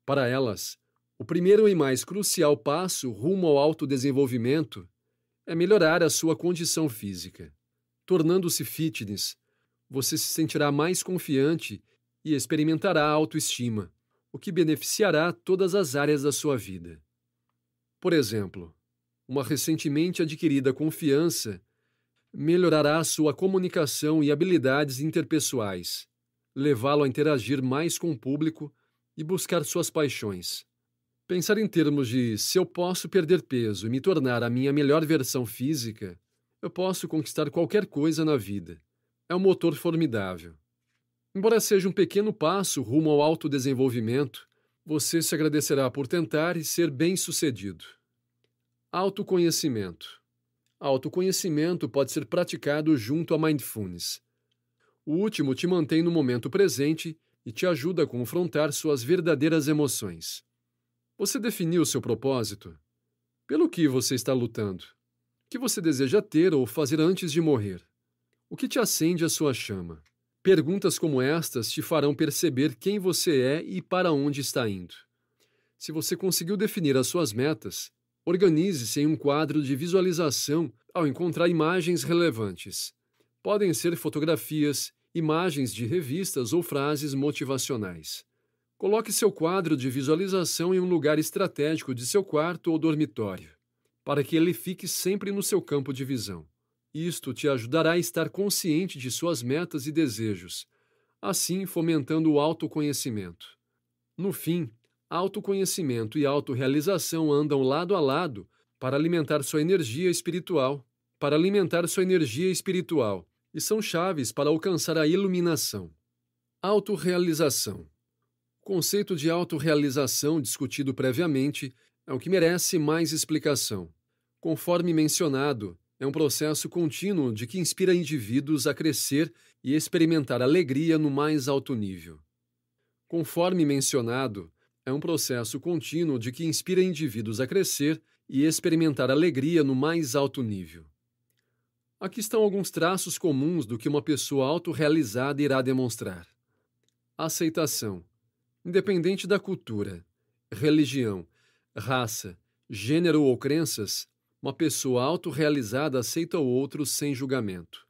Para elas, o primeiro e mais crucial passo rumo ao autodesenvolvimento é melhorar a sua condição física tornando-se fitness. Você se sentirá mais confiante e experimentará autoestima, o que beneficiará todas as áreas da sua vida. Por exemplo, uma recentemente adquirida confiança melhorará sua comunicação e habilidades interpessoais, levá-lo a interagir mais com o público e buscar suas paixões. Pensar em termos de se eu posso perder peso e me tornar a minha melhor versão física eu posso conquistar qualquer coisa na vida. É um motor formidável. Embora seja um pequeno passo rumo ao autodesenvolvimento, você se agradecerá por tentar e ser bem-sucedido. Autoconhecimento. Autoconhecimento pode ser praticado junto a mindfulness. O último te mantém no momento presente e te ajuda a confrontar suas verdadeiras emoções. Você definiu seu propósito? Pelo que você está lutando? que você deseja ter ou fazer antes de morrer? O que te acende a sua chama? Perguntas como estas te farão perceber quem você é e para onde está indo. Se você conseguiu definir as suas metas, organize-se em um quadro de visualização ao encontrar imagens relevantes. Podem ser fotografias, imagens de revistas ou frases motivacionais. Coloque seu quadro de visualização em um lugar estratégico de seu quarto ou dormitório para que ele fique sempre no seu campo de visão. Isto te ajudará a estar consciente de suas metas e desejos, assim fomentando o autoconhecimento. No fim, autoconhecimento e autorrealização andam lado a lado para alimentar sua energia espiritual, para alimentar sua energia espiritual, e são chaves para alcançar a iluminação. Autorealização. O conceito de autorrealização discutido previamente é o que merece mais explicação. Conforme mencionado, é um processo contínuo de que inspira indivíduos a crescer e experimentar alegria no mais alto nível. Conforme mencionado, é um processo contínuo de que inspira indivíduos a crescer e experimentar alegria no mais alto nível. Aqui estão alguns traços comuns do que uma pessoa autorrealizada irá demonstrar: aceitação, independente da cultura, religião, raça, gênero ou crenças, uma pessoa autorrealizada aceita o outro sem julgamento.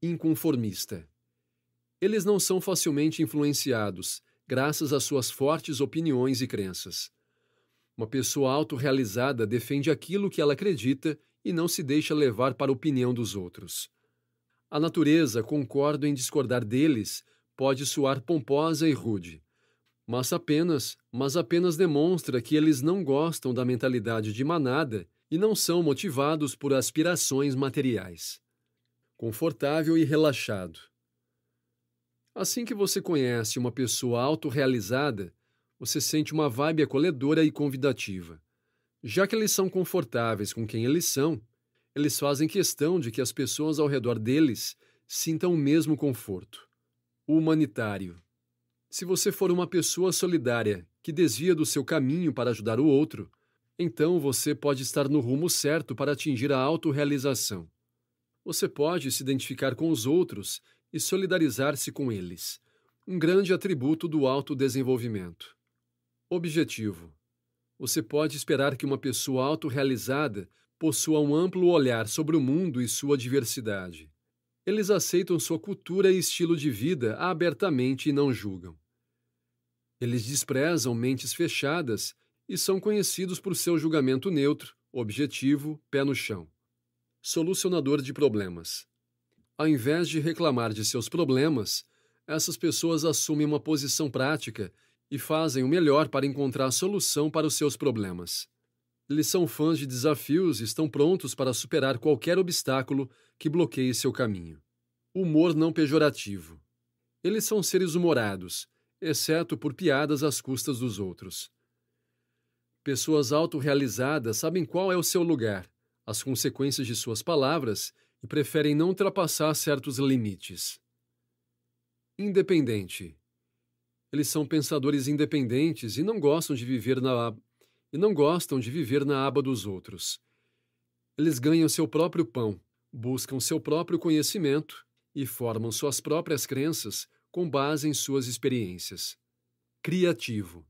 Inconformista. Eles não são facilmente influenciados, graças às suas fortes opiniões e crenças. Uma pessoa autorrealizada defende aquilo que ela acredita e não se deixa levar para a opinião dos outros. A natureza, concordo em discordar deles, pode soar pomposa e rude mas apenas, mas apenas demonstra que eles não gostam da mentalidade de manada e não são motivados por aspirações materiais. Confortável e relaxado. Assim que você conhece uma pessoa autorrealizada, você sente uma vibe acolhedora e convidativa. Já que eles são confortáveis com quem eles são, eles fazem questão de que as pessoas ao redor deles sintam o mesmo conforto. humanitário. Se você for uma pessoa solidária que desvia do seu caminho para ajudar o outro, então você pode estar no rumo certo para atingir a autorrealização. Você pode se identificar com os outros e solidarizar-se com eles, um grande atributo do autodesenvolvimento. Objetivo: Você pode esperar que uma pessoa autorrealizada possua um amplo olhar sobre o mundo e sua diversidade. Eles aceitam sua cultura e estilo de vida abertamente e não julgam. Eles desprezam mentes fechadas e são conhecidos por seu julgamento neutro, objetivo, pé no chão. Solucionador de problemas. Ao invés de reclamar de seus problemas, essas pessoas assumem uma posição prática e fazem o melhor para encontrar solução para os seus problemas. Eles são fãs de desafios e estão prontos para superar qualquer obstáculo que bloqueie seu caminho. Humor não pejorativo. Eles são seres humorados, exceto por piadas às custas dos outros. Pessoas autorrealizadas sabem qual é o seu lugar, as consequências de suas palavras e preferem não ultrapassar certos limites. Independente. Eles são pensadores independentes e não gostam de viver na e não gostam de viver na aba dos outros. Eles ganham seu próprio pão, buscam seu próprio conhecimento e formam suas próprias crenças com base em suas experiências. Criativo.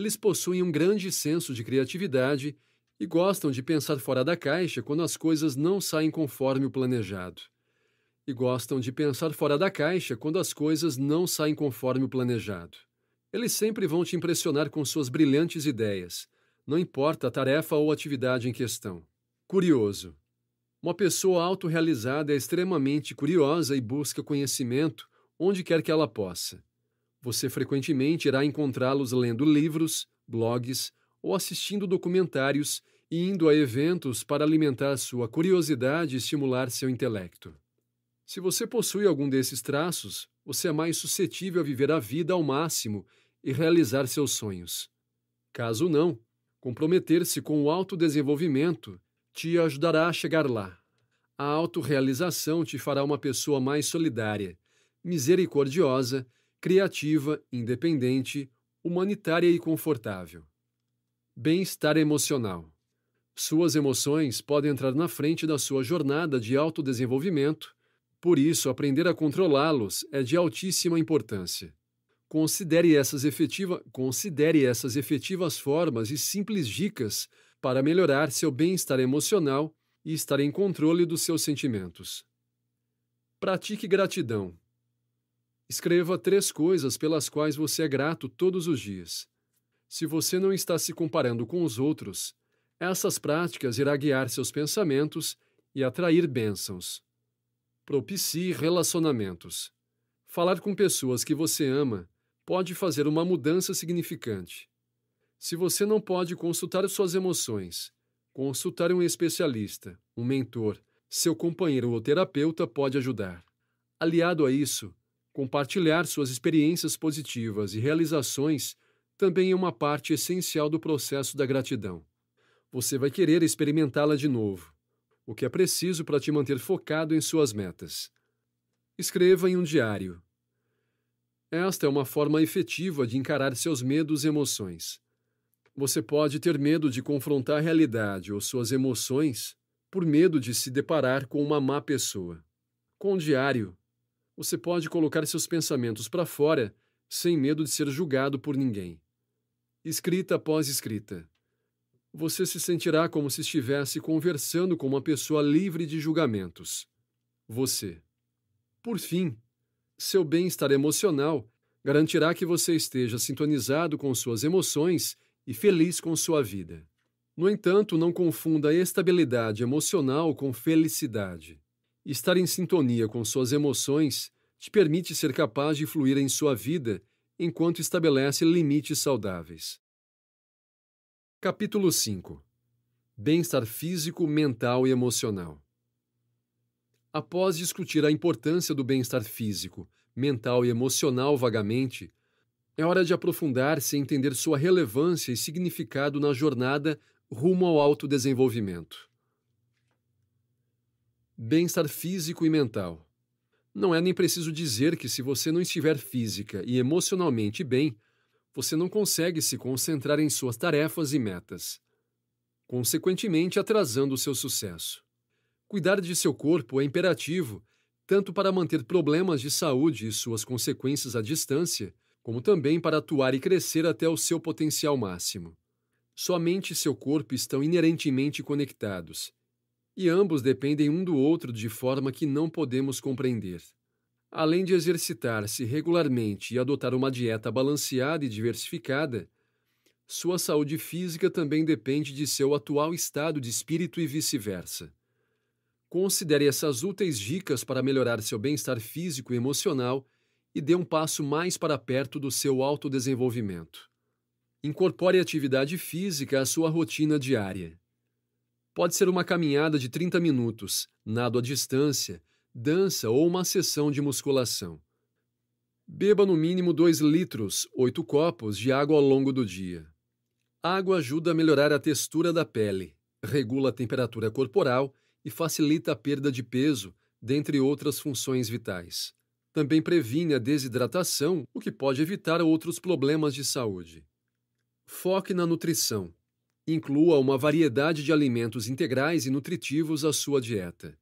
Eles possuem um grande senso de criatividade e gostam de pensar fora da caixa quando as coisas não saem conforme o planejado. E gostam de pensar fora da caixa quando as coisas não saem conforme o planejado. Eles sempre vão te impressionar com suas brilhantes ideias, não importa a tarefa ou atividade em questão. Curioso. Uma pessoa autorrealizada é extremamente curiosa e busca conhecimento onde quer que ela possa. Você frequentemente irá encontrá-los lendo livros, blogs ou assistindo documentários e indo a eventos para alimentar sua curiosidade e estimular seu intelecto. Se você possui algum desses traços, você é mais suscetível a viver a vida ao máximo e realizar seus sonhos. Caso não, comprometer-se com o autodesenvolvimento te ajudará a chegar lá. A autorrealização te fará uma pessoa mais solidária, misericordiosa criativa, independente, humanitária e confortável. Bem-estar emocional. Suas emoções podem entrar na frente da sua jornada de autodesenvolvimento, por isso, aprender a controlá-los é de altíssima importância. Considere essas, efetiva, considere essas efetivas formas e simples dicas para melhorar seu bem-estar emocional e estar em controle dos seus sentimentos. Pratique gratidão. Escreva três coisas pelas quais você é grato todos os dias. Se você não está se comparando com os outros, essas práticas irá guiar seus pensamentos e atrair bênçãos. Propicie relacionamentos. Falar com pessoas que você ama pode fazer uma mudança significante. Se você não pode consultar suas emoções, consultar um especialista, um mentor, seu companheiro ou terapeuta pode ajudar. Aliado a isso, Compartilhar suas experiências positivas e realizações também é uma parte essencial do processo da gratidão. Você vai querer experimentá-la de novo, o que é preciso para te manter focado em suas metas. Escreva em um diário. Esta é uma forma efetiva de encarar seus medos e emoções. Você pode ter medo de confrontar a realidade ou suas emoções por medo de se deparar com uma má pessoa. Com o diário, você pode colocar seus pensamentos para fora sem medo de ser julgado por ninguém. Escrita após escrita. Você se sentirá como se estivesse conversando com uma pessoa livre de julgamentos. Você. Por fim, seu bem-estar emocional garantirá que você esteja sintonizado com suas emoções e feliz com sua vida. No entanto, não confunda estabilidade emocional com felicidade. Estar em sintonia com suas emoções te permite ser capaz de fluir em sua vida enquanto estabelece limites saudáveis. Capítulo 5 Bem-estar físico, mental e emocional. Após discutir a importância do bem-estar físico, mental e emocional vagamente, é hora de aprofundar-se e entender sua relevância e significado na jornada rumo ao autodesenvolvimento. Bem-estar físico e mental. Não é nem preciso dizer que, se você não estiver física e emocionalmente bem, você não consegue se concentrar em suas tarefas e metas, consequentemente atrasando o seu sucesso. Cuidar de seu corpo é imperativo, tanto para manter problemas de saúde e suas consequências à distância, como também para atuar e crescer até o seu potencial máximo. Sua mente e seu corpo estão inerentemente conectados, e ambos dependem um do outro de forma que não podemos compreender. Além de exercitar-se regularmente e adotar uma dieta balanceada e diversificada, sua saúde física também depende de seu atual estado de espírito e vice-versa. Considere essas úteis dicas para melhorar seu bem-estar físico e emocional e dê um passo mais para perto do seu autodesenvolvimento. Incorpore atividade física à sua rotina diária. Pode ser uma caminhada de 30 minutos, nado à distância, dança ou uma sessão de musculação. Beba no mínimo 2 litros, 8 copos de água ao longo do dia. A água ajuda a melhorar a textura da pele, regula a temperatura corporal e facilita a perda de peso, dentre outras funções vitais. Também previne a desidratação, o que pode evitar outros problemas de saúde. Foque na nutrição. Inclua uma variedade de alimentos integrais e nutritivos à sua dieta.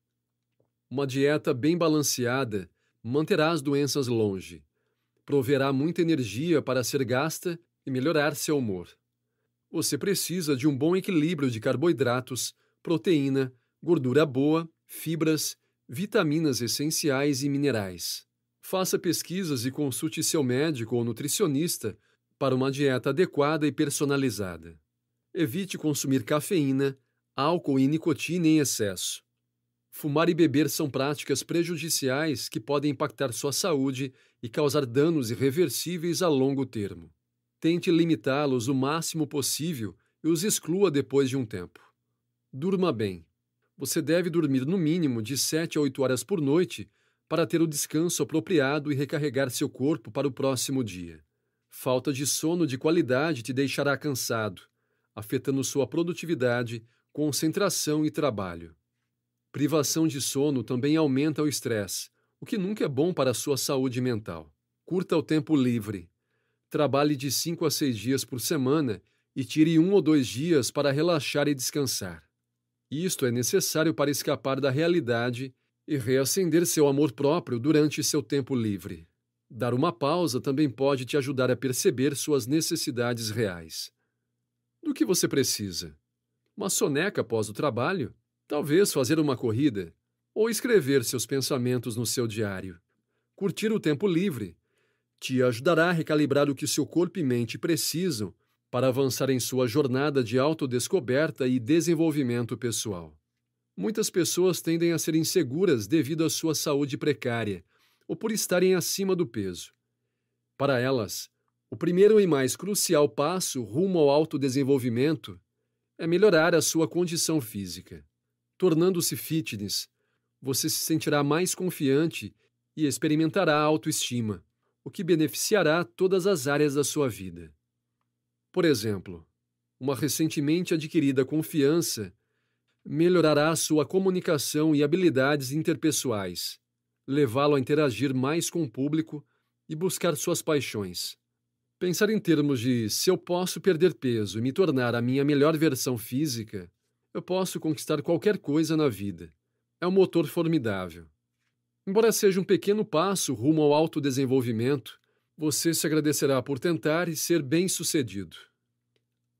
Uma dieta bem balanceada manterá as doenças longe, proverá muita energia para ser gasta e melhorar seu humor. Você precisa de um bom equilíbrio de carboidratos, proteína, gordura boa, fibras, vitaminas essenciais e minerais. Faça pesquisas e consulte seu médico ou nutricionista para uma dieta adequada e personalizada. Evite consumir cafeína, álcool e nicotina em excesso. Fumar e beber são práticas prejudiciais que podem impactar sua saúde e causar danos irreversíveis a longo termo. Tente limitá-los o máximo possível e os exclua depois de um tempo. Durma bem. Você deve dormir no mínimo de 7 a 8 horas por noite para ter o descanso apropriado e recarregar seu corpo para o próximo dia. Falta de sono de qualidade te deixará cansado, afetando sua produtividade, concentração e trabalho. Privação de sono também aumenta o estresse, o que nunca é bom para a sua saúde mental. Curta o tempo livre. Trabalhe de 5 a 6 dias por semana e tire um ou dois dias para relaxar e descansar. Isto é necessário para escapar da realidade e reacender seu amor próprio durante seu tempo livre. Dar uma pausa também pode te ajudar a perceber suas necessidades reais. Do que você precisa? Uma soneca após o trabalho? Talvez fazer uma corrida? Ou escrever seus pensamentos no seu diário? Curtir o tempo livre? Te ajudará a recalibrar o que seu corpo e mente precisam para avançar em sua jornada de autodescoberta e desenvolvimento pessoal. Muitas pessoas tendem a ser inseguras devido à sua saúde precária ou por estarem acima do peso. Para elas, o primeiro e mais crucial passo rumo ao autodesenvolvimento é melhorar a sua condição física. Tornando-se fitness, você se sentirá mais confiante e experimentará autoestima, o que beneficiará todas as áreas da sua vida. Por exemplo, uma recentemente adquirida confiança melhorará sua comunicação e habilidades interpessoais, levá-lo a interagir mais com o público e buscar suas paixões. Pensar em termos de se eu posso perder peso e me tornar a minha melhor versão física, eu posso conquistar qualquer coisa na vida. É um motor formidável. Embora seja um pequeno passo rumo ao autodesenvolvimento, você se agradecerá por tentar e ser bem-sucedido.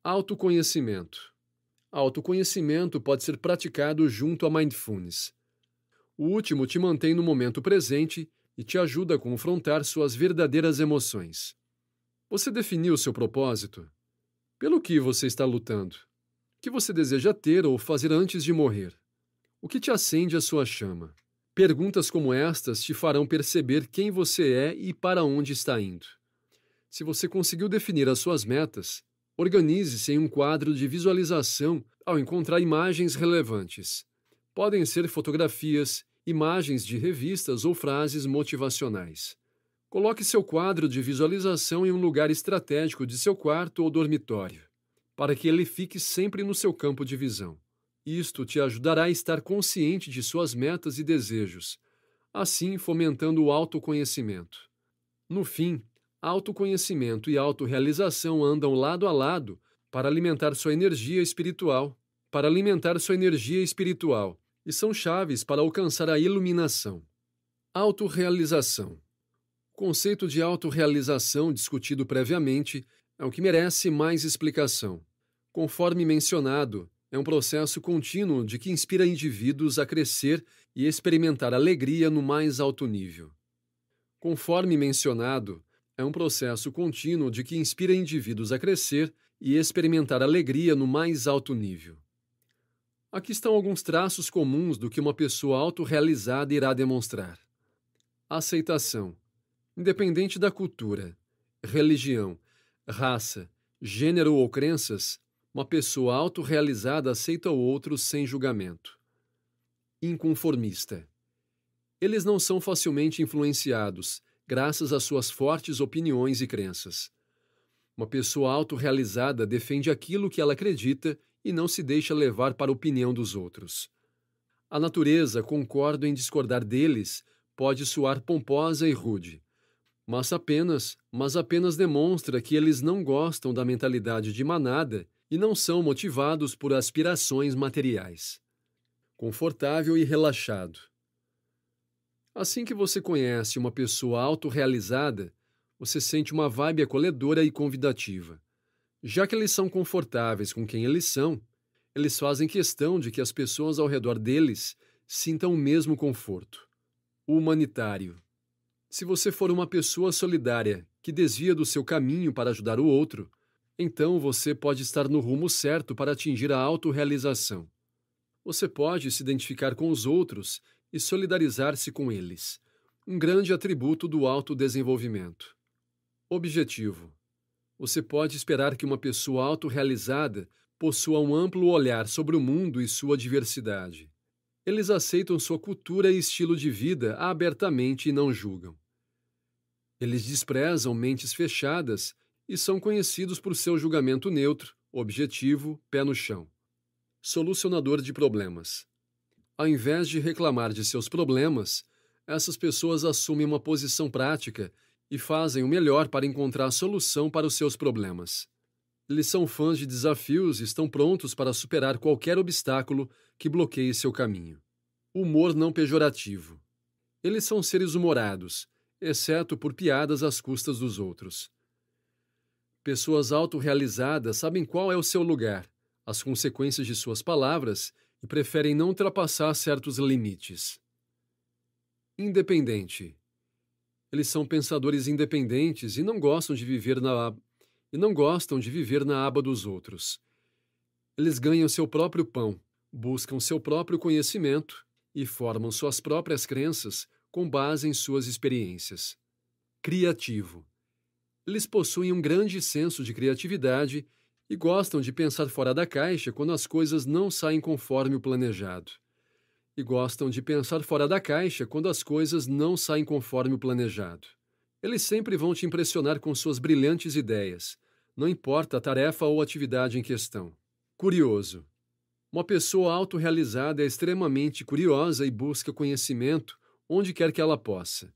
Autoconhecimento. Autoconhecimento pode ser praticado junto a mindfulness. O último te mantém no momento presente e te ajuda a confrontar suas verdadeiras emoções. Você definiu seu propósito? Pelo que você está lutando? O que você deseja ter ou fazer antes de morrer? O que te acende a sua chama? Perguntas como estas te farão perceber quem você é e para onde está indo. Se você conseguiu definir as suas metas, organize-se em um quadro de visualização ao encontrar imagens relevantes. Podem ser fotografias, imagens de revistas ou frases motivacionais. Coloque seu quadro de visualização em um lugar estratégico de seu quarto ou dormitório, para que ele fique sempre no seu campo de visão. Isto te ajudará a estar consciente de suas metas e desejos, assim fomentando o autoconhecimento. No fim, autoconhecimento e autorrealização andam lado a lado para alimentar sua energia espiritual, para alimentar sua energia espiritual, e são chaves para alcançar a iluminação. Autorealização conceito de autorrealização discutido previamente é o que merece mais explicação. Conforme mencionado, é um processo contínuo de que inspira indivíduos a crescer e experimentar alegria no mais alto nível. Conforme mencionado, é um processo contínuo de que inspira indivíduos a crescer e experimentar alegria no mais alto nível. Aqui estão alguns traços comuns do que uma pessoa autorrealizada irá demonstrar: aceitação, Independente da cultura, religião, raça, gênero ou crenças, uma pessoa autorrealizada aceita o outro sem julgamento. Inconformista. Eles não são facilmente influenciados, graças às suas fortes opiniões e crenças. Uma pessoa autorrealizada defende aquilo que ela acredita e não se deixa levar para a opinião dos outros. A natureza, concordo em discordar deles, pode soar pomposa e rude mas apenas, mas apenas demonstra que eles não gostam da mentalidade de manada e não são motivados por aspirações materiais. Confortável e relaxado. Assim que você conhece uma pessoa autorrealizada, você sente uma vibe acolhedora e convidativa. Já que eles são confortáveis com quem eles são, eles fazem questão de que as pessoas ao redor deles sintam o mesmo conforto. humanitário. Se você for uma pessoa solidária que desvia do seu caminho para ajudar o outro, então você pode estar no rumo certo para atingir a autorrealização. Você pode se identificar com os outros e solidarizar-se com eles, um grande atributo do autodesenvolvimento. Objetivo: Você pode esperar que uma pessoa autorrealizada possua um amplo olhar sobre o mundo e sua diversidade. Eles aceitam sua cultura e estilo de vida abertamente e não julgam. Eles desprezam mentes fechadas e são conhecidos por seu julgamento neutro, objetivo, pé no chão. Solucionador de problemas. Ao invés de reclamar de seus problemas, essas pessoas assumem uma posição prática e fazem o melhor para encontrar solução para os seus problemas. Eles são fãs de desafios e estão prontos para superar qualquer obstáculo que bloqueie seu caminho. Humor não pejorativo. Eles são seres humorados, exceto por piadas às custas dos outros. Pessoas autorrealizadas sabem qual é o seu lugar, as consequências de suas palavras e preferem não ultrapassar certos limites. Independente. Eles são pensadores independentes e não gostam de viver na e não gostam de viver na aba dos outros. Eles ganham seu próprio pão, buscam seu próprio conhecimento e formam suas próprias crenças com base em suas experiências. Criativo. Eles possuem um grande senso de criatividade e gostam de pensar fora da caixa quando as coisas não saem conforme o planejado. E gostam de pensar fora da caixa quando as coisas não saem conforme o planejado. Eles sempre vão te impressionar com suas brilhantes ideias, não importa a tarefa ou atividade em questão. Curioso. Uma pessoa autorrealizada é extremamente curiosa e busca conhecimento onde quer que ela possa.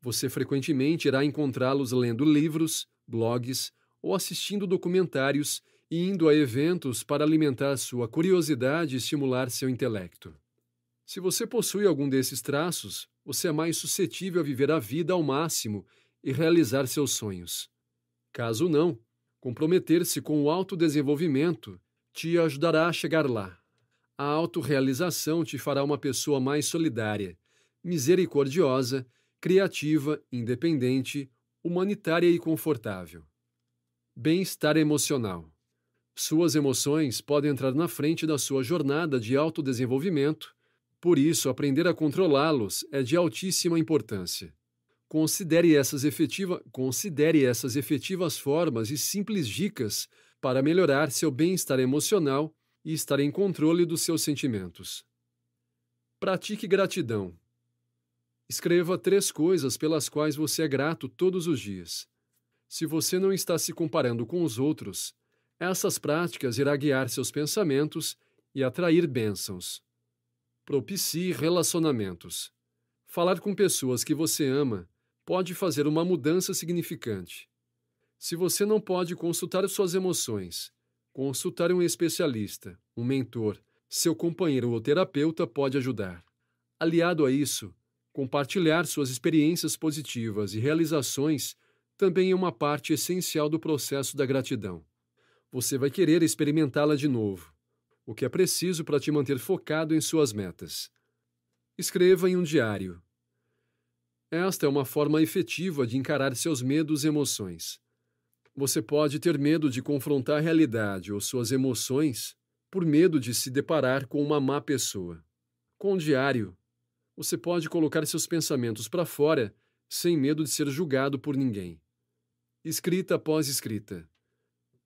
Você frequentemente irá encontrá-los lendo livros, blogs ou assistindo documentários e indo a eventos para alimentar sua curiosidade e estimular seu intelecto. Se você possui algum desses traços, você é mais suscetível a viver a vida ao máximo e realizar seus sonhos. Caso não, comprometer-se com o autodesenvolvimento te ajudará a chegar lá. A autorrealização te fará uma pessoa mais solidária, misericordiosa, criativa, independente, humanitária e confortável. Bem-estar emocional. Suas emoções podem entrar na frente da sua jornada de autodesenvolvimento por isso, aprender a controlá-los é de altíssima importância. Considere essas, efetiva, considere essas efetivas formas e simples dicas para melhorar seu bem-estar emocional e estar em controle dos seus sentimentos. Pratique gratidão. Escreva três coisas pelas quais você é grato todos os dias. Se você não está se comparando com os outros, essas práticas irá guiar seus pensamentos e atrair bênçãos. Propicie relacionamentos. Falar com pessoas que você ama pode fazer uma mudança significante. Se você não pode consultar suas emoções, consultar um especialista, um mentor, seu companheiro ou terapeuta pode ajudar. Aliado a isso, compartilhar suas experiências positivas e realizações também é uma parte essencial do processo da gratidão. Você vai querer experimentá-la de novo o que é preciso para te manter focado em suas metas. Escreva em um diário. Esta é uma forma efetiva de encarar seus medos e emoções. Você pode ter medo de confrontar a realidade ou suas emoções por medo de se deparar com uma má pessoa. Com o diário, você pode colocar seus pensamentos para fora sem medo de ser julgado por ninguém. Escrita após escrita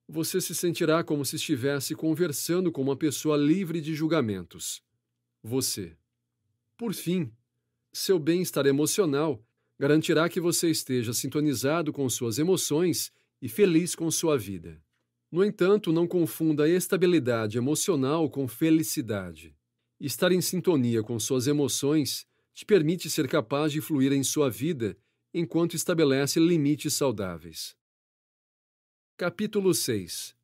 você se sentirá como se estivesse conversando com uma pessoa livre de julgamentos. Você. Por fim, seu bem-estar emocional garantirá que você esteja sintonizado com suas emoções e feliz com sua vida. No entanto, não confunda estabilidade emocional com felicidade. Estar em sintonia com suas emoções te permite ser capaz de fluir em sua vida enquanto estabelece limites saudáveis. Capítulo 6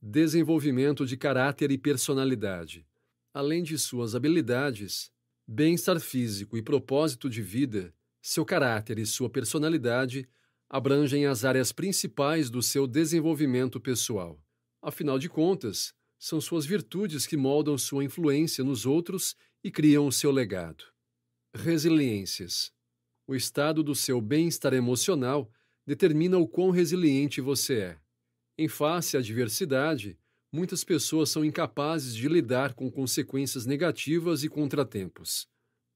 Desenvolvimento de caráter e personalidade. Além de suas habilidades, bem-estar físico e propósito de vida, seu caráter e sua personalidade abrangem as áreas principais do seu desenvolvimento pessoal. Afinal de contas, são suas virtudes que moldam sua influência nos outros e criam o seu legado. Resiliências. O estado do seu bem-estar emocional determina o quão resiliente você é. Em face à adversidade, muitas pessoas são incapazes de lidar com consequências negativas e contratempos.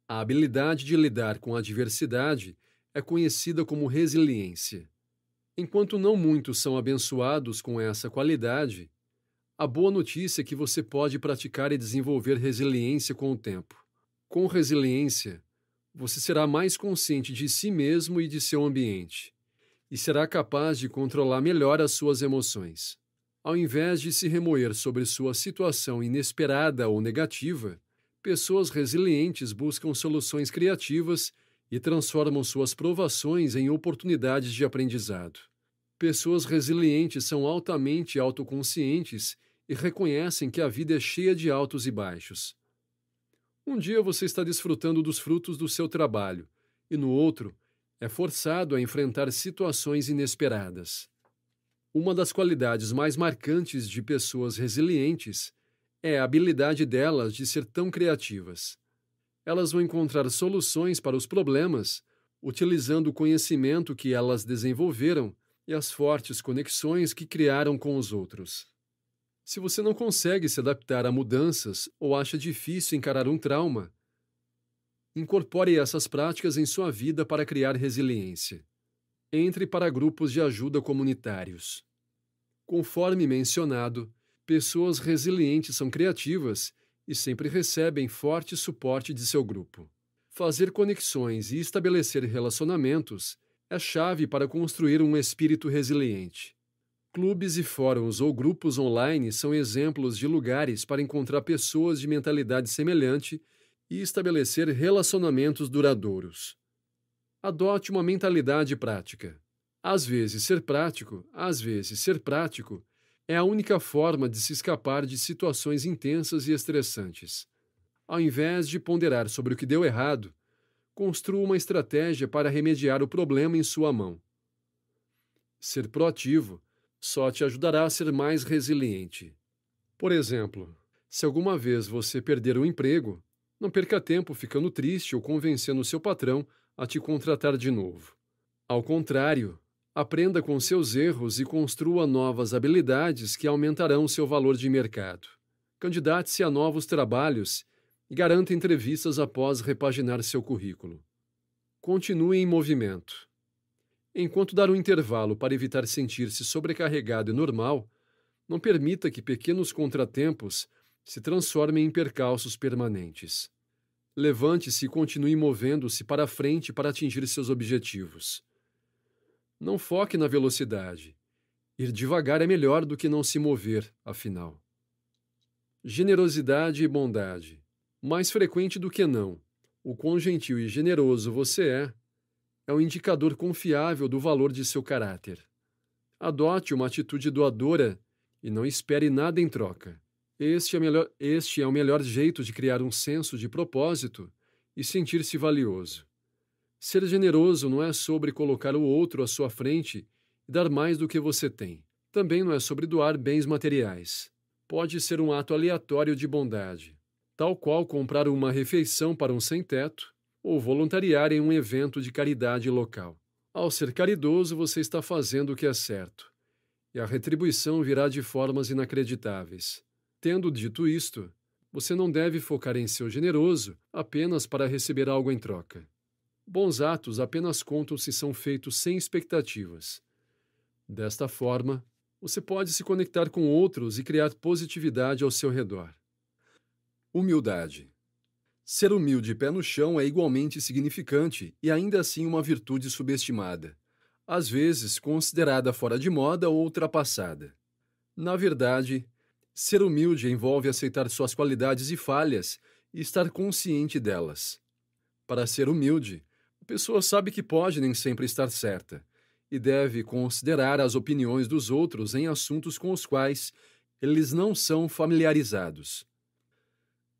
A habilidade de lidar com a adversidade é conhecida como resiliência. Enquanto não muitos são abençoados com essa qualidade, a boa notícia é que você pode praticar e desenvolver resiliência com o tempo. Com resiliência, você será mais consciente de si mesmo e de seu ambiente e será capaz de controlar melhor as suas emoções. Ao invés de se remoer sobre sua situação inesperada ou negativa, pessoas resilientes buscam soluções criativas e transformam suas provações em oportunidades de aprendizado. Pessoas resilientes são altamente autoconscientes e reconhecem que a vida é cheia de altos e baixos. Um dia você está desfrutando dos frutos do seu trabalho, e no outro, é forçado a enfrentar situações inesperadas. Uma das qualidades mais marcantes de pessoas resilientes é a habilidade delas de ser tão criativas. Elas vão encontrar soluções para os problemas utilizando o conhecimento que elas desenvolveram e as fortes conexões que criaram com os outros. Se você não consegue se adaptar a mudanças ou acha difícil encarar um trauma, Incorpore essas práticas em sua vida para criar resiliência. Entre para grupos de ajuda comunitários. Conforme mencionado, pessoas resilientes são criativas e sempre recebem forte suporte de seu grupo. Fazer conexões e estabelecer relacionamentos é chave para construir um espírito resiliente. Clubes e fóruns ou grupos online são exemplos de lugares para encontrar pessoas de mentalidade semelhante e estabelecer relacionamentos duradouros. Adote uma mentalidade prática. Às vezes, ser prático, às vezes, ser prático é a única forma de se escapar de situações intensas e estressantes. Ao invés de ponderar sobre o que deu errado, construa uma estratégia para remediar o problema em sua mão. Ser proativo só te ajudará a ser mais resiliente. Por exemplo, se alguma vez você perder um emprego, não perca tempo ficando triste ou convencendo seu patrão a te contratar de novo. Ao contrário, aprenda com seus erros e construa novas habilidades que aumentarão seu valor de mercado. Candidate-se a novos trabalhos e garanta entrevistas após repaginar seu currículo. Continue em movimento. Enquanto dar um intervalo para evitar sentir-se sobrecarregado e normal, não permita que pequenos contratempos se transformem em percalços permanentes. Levante-se e continue movendo-se para frente para atingir seus objetivos. Não foque na velocidade. Ir devagar é melhor do que não se mover, afinal. Generosidade e bondade. Mais frequente do que não, o quão gentil e generoso você é, é um indicador confiável do valor de seu caráter. Adote uma atitude doadora e não espere nada em troca. Este é, melhor, este é o melhor jeito de criar um senso de propósito e sentir-se valioso. Ser generoso não é sobre colocar o outro à sua frente e dar mais do que você tem. Também não é sobre doar bens materiais. Pode ser um ato aleatório de bondade, tal qual comprar uma refeição para um sem-teto ou voluntariar em um evento de caridade local. Ao ser caridoso, você está fazendo o que é certo, e a retribuição virá de formas inacreditáveis. Tendo dito isto, você não deve focar em ser generoso apenas para receber algo em troca. Bons atos apenas contam se são feitos sem expectativas. Desta forma, você pode se conectar com outros e criar positividade ao seu redor. Humildade. Ser humilde pé no chão é igualmente significante e ainda assim uma virtude subestimada, às vezes considerada fora de moda ou ultrapassada. Na verdade, Ser humilde envolve aceitar suas qualidades e falhas e estar consciente delas. Para ser humilde, a pessoa sabe que pode nem sempre estar certa e deve considerar as opiniões dos outros em assuntos com os quais eles não são familiarizados.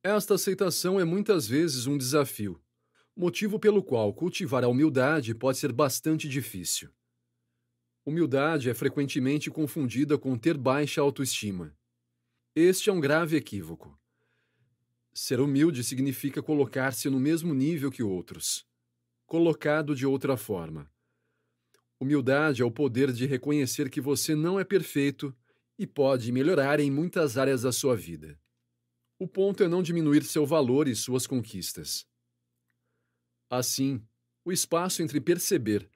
Esta aceitação é muitas vezes um desafio, motivo pelo qual cultivar a humildade pode ser bastante difícil. Humildade é frequentemente confundida com ter baixa autoestima. Este é um grave equívoco. Ser humilde significa colocar-se no mesmo nível que outros, colocado de outra forma. Humildade é o poder de reconhecer que você não é perfeito e pode melhorar em muitas áreas da sua vida. O ponto é não diminuir seu valor e suas conquistas. Assim, o espaço entre perceber,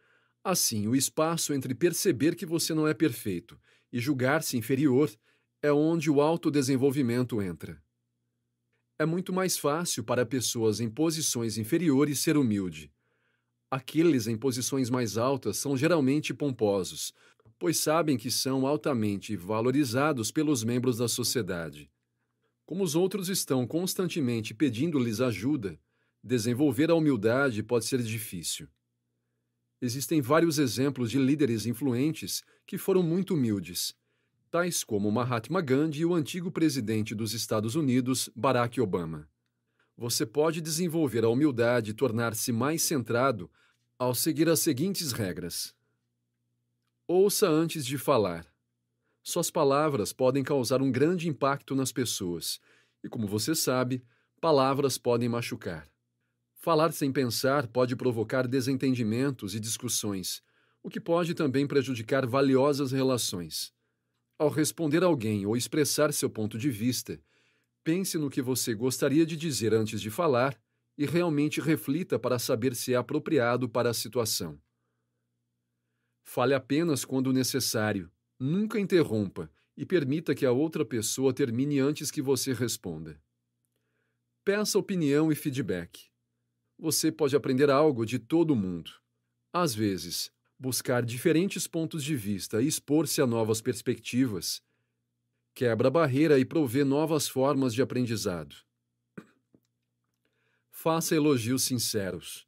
assim, o espaço entre perceber que você não é perfeito e julgar-se inferior é onde o autodesenvolvimento entra. É muito mais fácil para pessoas em posições inferiores ser humilde. Aqueles em posições mais altas são geralmente pomposos, pois sabem que são altamente valorizados pelos membros da sociedade. Como os outros estão constantemente pedindo-lhes ajuda, desenvolver a humildade pode ser difícil. Existem vários exemplos de líderes influentes que foram muito humildes tais como Mahatma Gandhi e o antigo presidente dos Estados Unidos, Barack Obama. Você pode desenvolver a humildade e tornar-se mais centrado ao seguir as seguintes regras. Ouça antes de falar. Suas palavras podem causar um grande impacto nas pessoas, e como você sabe, palavras podem machucar. Falar sem pensar pode provocar desentendimentos e discussões, o que pode também prejudicar valiosas relações. Ao responder alguém ou expressar seu ponto de vista, pense no que você gostaria de dizer antes de falar e realmente reflita para saber se é apropriado para a situação. Fale apenas quando necessário, nunca interrompa e permita que a outra pessoa termine antes que você responda. Peça opinião e feedback. Você pode aprender algo de todo mundo. Às vezes, buscar diferentes pontos de vista e expor-se a novas perspectivas, quebra a barreira e provê novas formas de aprendizado. Faça elogios sinceros.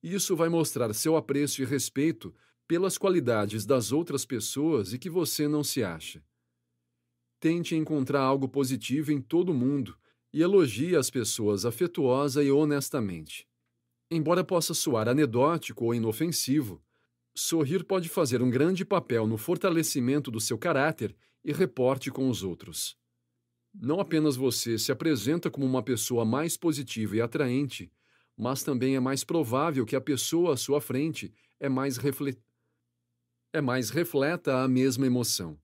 Isso vai mostrar seu apreço e respeito pelas qualidades das outras pessoas e que você não se acha. Tente encontrar algo positivo em todo mundo e elogie as pessoas afetuosa e honestamente. Embora possa soar anedótico ou inofensivo, sorrir pode fazer um grande papel no fortalecimento do seu caráter e reporte com os outros. Não apenas você se apresenta como uma pessoa mais positiva e atraente, mas também é mais provável que a pessoa à sua frente é mais, refle... é mais refleta a mesma emoção.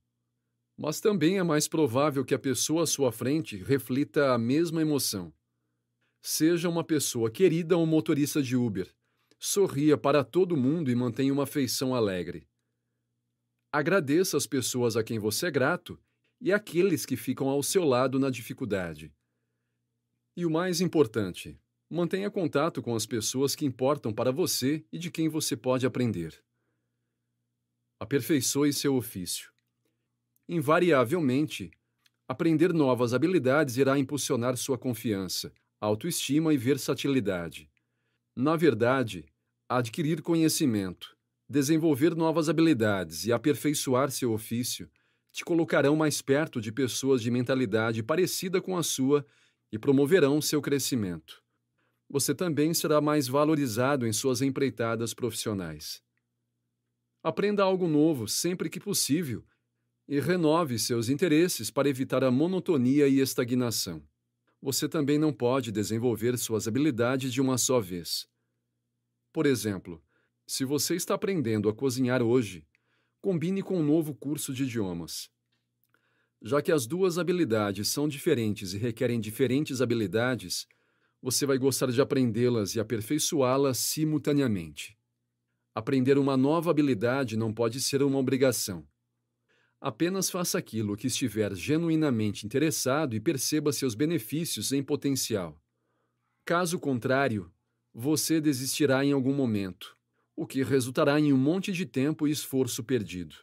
Mas também é mais provável que a pessoa à sua frente reflita a mesma emoção. Seja uma pessoa querida ou motorista de Uber sorria para todo mundo e mantenha uma feição alegre. Agradeça as pessoas a quem você é grato e aqueles que ficam ao seu lado na dificuldade. E o mais importante, mantenha contato com as pessoas que importam para você e de quem você pode aprender. Aperfeiçoe seu ofício. Invariavelmente, aprender novas habilidades irá impulsionar sua confiança, autoestima e versatilidade. Na verdade, adquirir conhecimento, desenvolver novas habilidades e aperfeiçoar seu ofício te colocarão mais perto de pessoas de mentalidade parecida com a sua e promoverão seu crescimento. Você também será mais valorizado em suas empreitadas profissionais. Aprenda algo novo sempre que possível e renove seus interesses para evitar a monotonia e estagnação. Você também não pode desenvolver suas habilidades de uma só vez. Por exemplo, se você está aprendendo a cozinhar hoje, combine com um novo curso de idiomas. Já que as duas habilidades são diferentes e requerem diferentes habilidades, você vai gostar de aprendê-las e aperfeiçoá-las simultaneamente. Aprender uma nova habilidade não pode ser uma obrigação. Apenas faça aquilo que estiver genuinamente interessado e perceba seus benefícios em potencial. Caso contrário, você desistirá em algum momento, o que resultará em um monte de tempo e esforço perdido.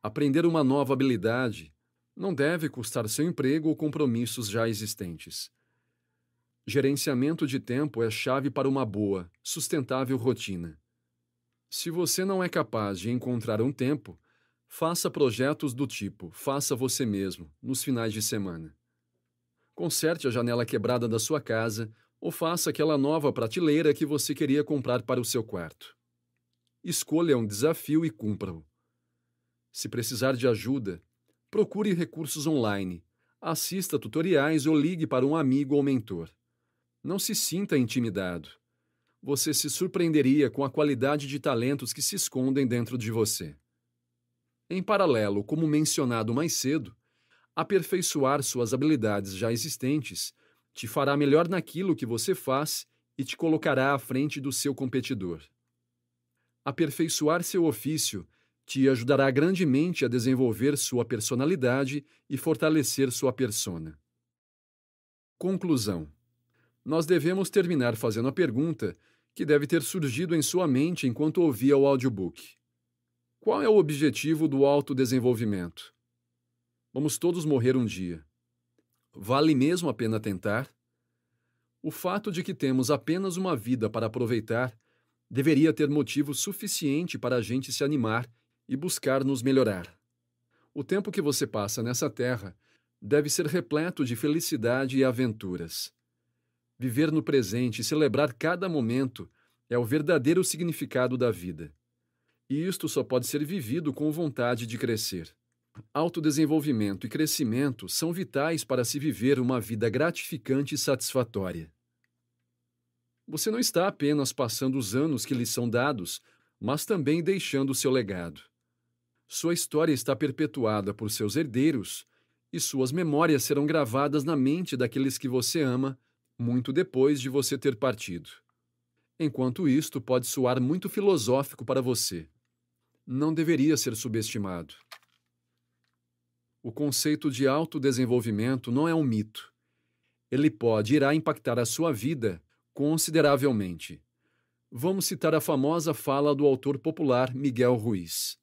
Aprender uma nova habilidade não deve custar seu emprego ou compromissos já existentes. Gerenciamento de tempo é chave para uma boa, sustentável rotina. Se você não é capaz de encontrar um tempo, faça projetos do tipo faça você mesmo nos finais de semana. Conserte a janela quebrada da sua casa ou faça aquela nova prateleira que você queria comprar para o seu quarto. Escolha um desafio e cumpra-o. Se precisar de ajuda, procure recursos online, assista tutoriais ou ligue para um amigo ou mentor. Não se sinta intimidado. Você se surpreenderia com a qualidade de talentos que se escondem dentro de você. Em paralelo, como mencionado mais cedo, aperfeiçoar suas habilidades já existentes te fará melhor naquilo que você faz e te colocará à frente do seu competidor. Aperfeiçoar seu ofício te ajudará grandemente a desenvolver sua personalidade e fortalecer sua persona. Conclusão: Nós devemos terminar fazendo a pergunta que deve ter surgido em sua mente enquanto ouvia o audiobook. Qual é o objetivo do autodesenvolvimento? Vamos todos morrer um dia. Vale mesmo a pena tentar? O fato de que temos apenas uma vida para aproveitar deveria ter motivo suficiente para a gente se animar e buscar nos melhorar. O tempo que você passa nessa terra deve ser repleto de felicidade e aventuras. Viver no presente e celebrar cada momento é o verdadeiro significado da vida. E isto só pode ser vivido com vontade de crescer autodesenvolvimento e crescimento são vitais para se viver uma vida gratificante e satisfatória. Você não está apenas passando os anos que lhe são dados, mas também deixando seu legado. Sua história está perpetuada por seus herdeiros e suas memórias serão gravadas na mente daqueles que você ama muito depois de você ter partido. Enquanto isto pode soar muito filosófico para você, não deveria ser subestimado o conceito de autodesenvolvimento não é um mito. Ele pode irá impactar a sua vida consideravelmente. Vamos citar a famosa fala do autor popular Miguel Ruiz.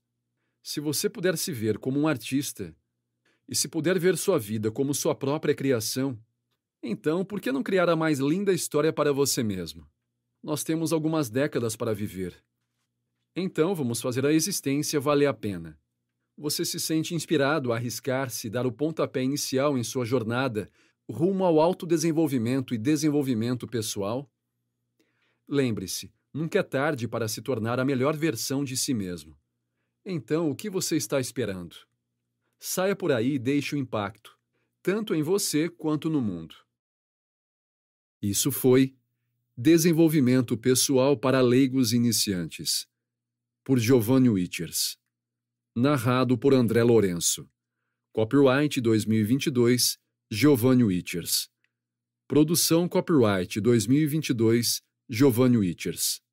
Se você puder se ver como um artista, e se puder ver sua vida como sua própria criação, então por que não criar a mais linda história para você mesmo? Nós temos algumas décadas para viver. Então vamos fazer a existência valer a pena você se sente inspirado a arriscar-se dar o pontapé inicial em sua jornada rumo ao autodesenvolvimento e desenvolvimento pessoal? Lembre-se, nunca é tarde para se tornar a melhor versão de si mesmo. Então, o que você está esperando? Saia por aí e deixe o impacto, tanto em você quanto no mundo. Isso foi Desenvolvimento Pessoal para Leigos Iniciantes, por Giovanni Witchers narrado por André Lourenço. Copyright 2022, Giovanni Witchers. Produção Copyright 2022, Giovanni Witchers.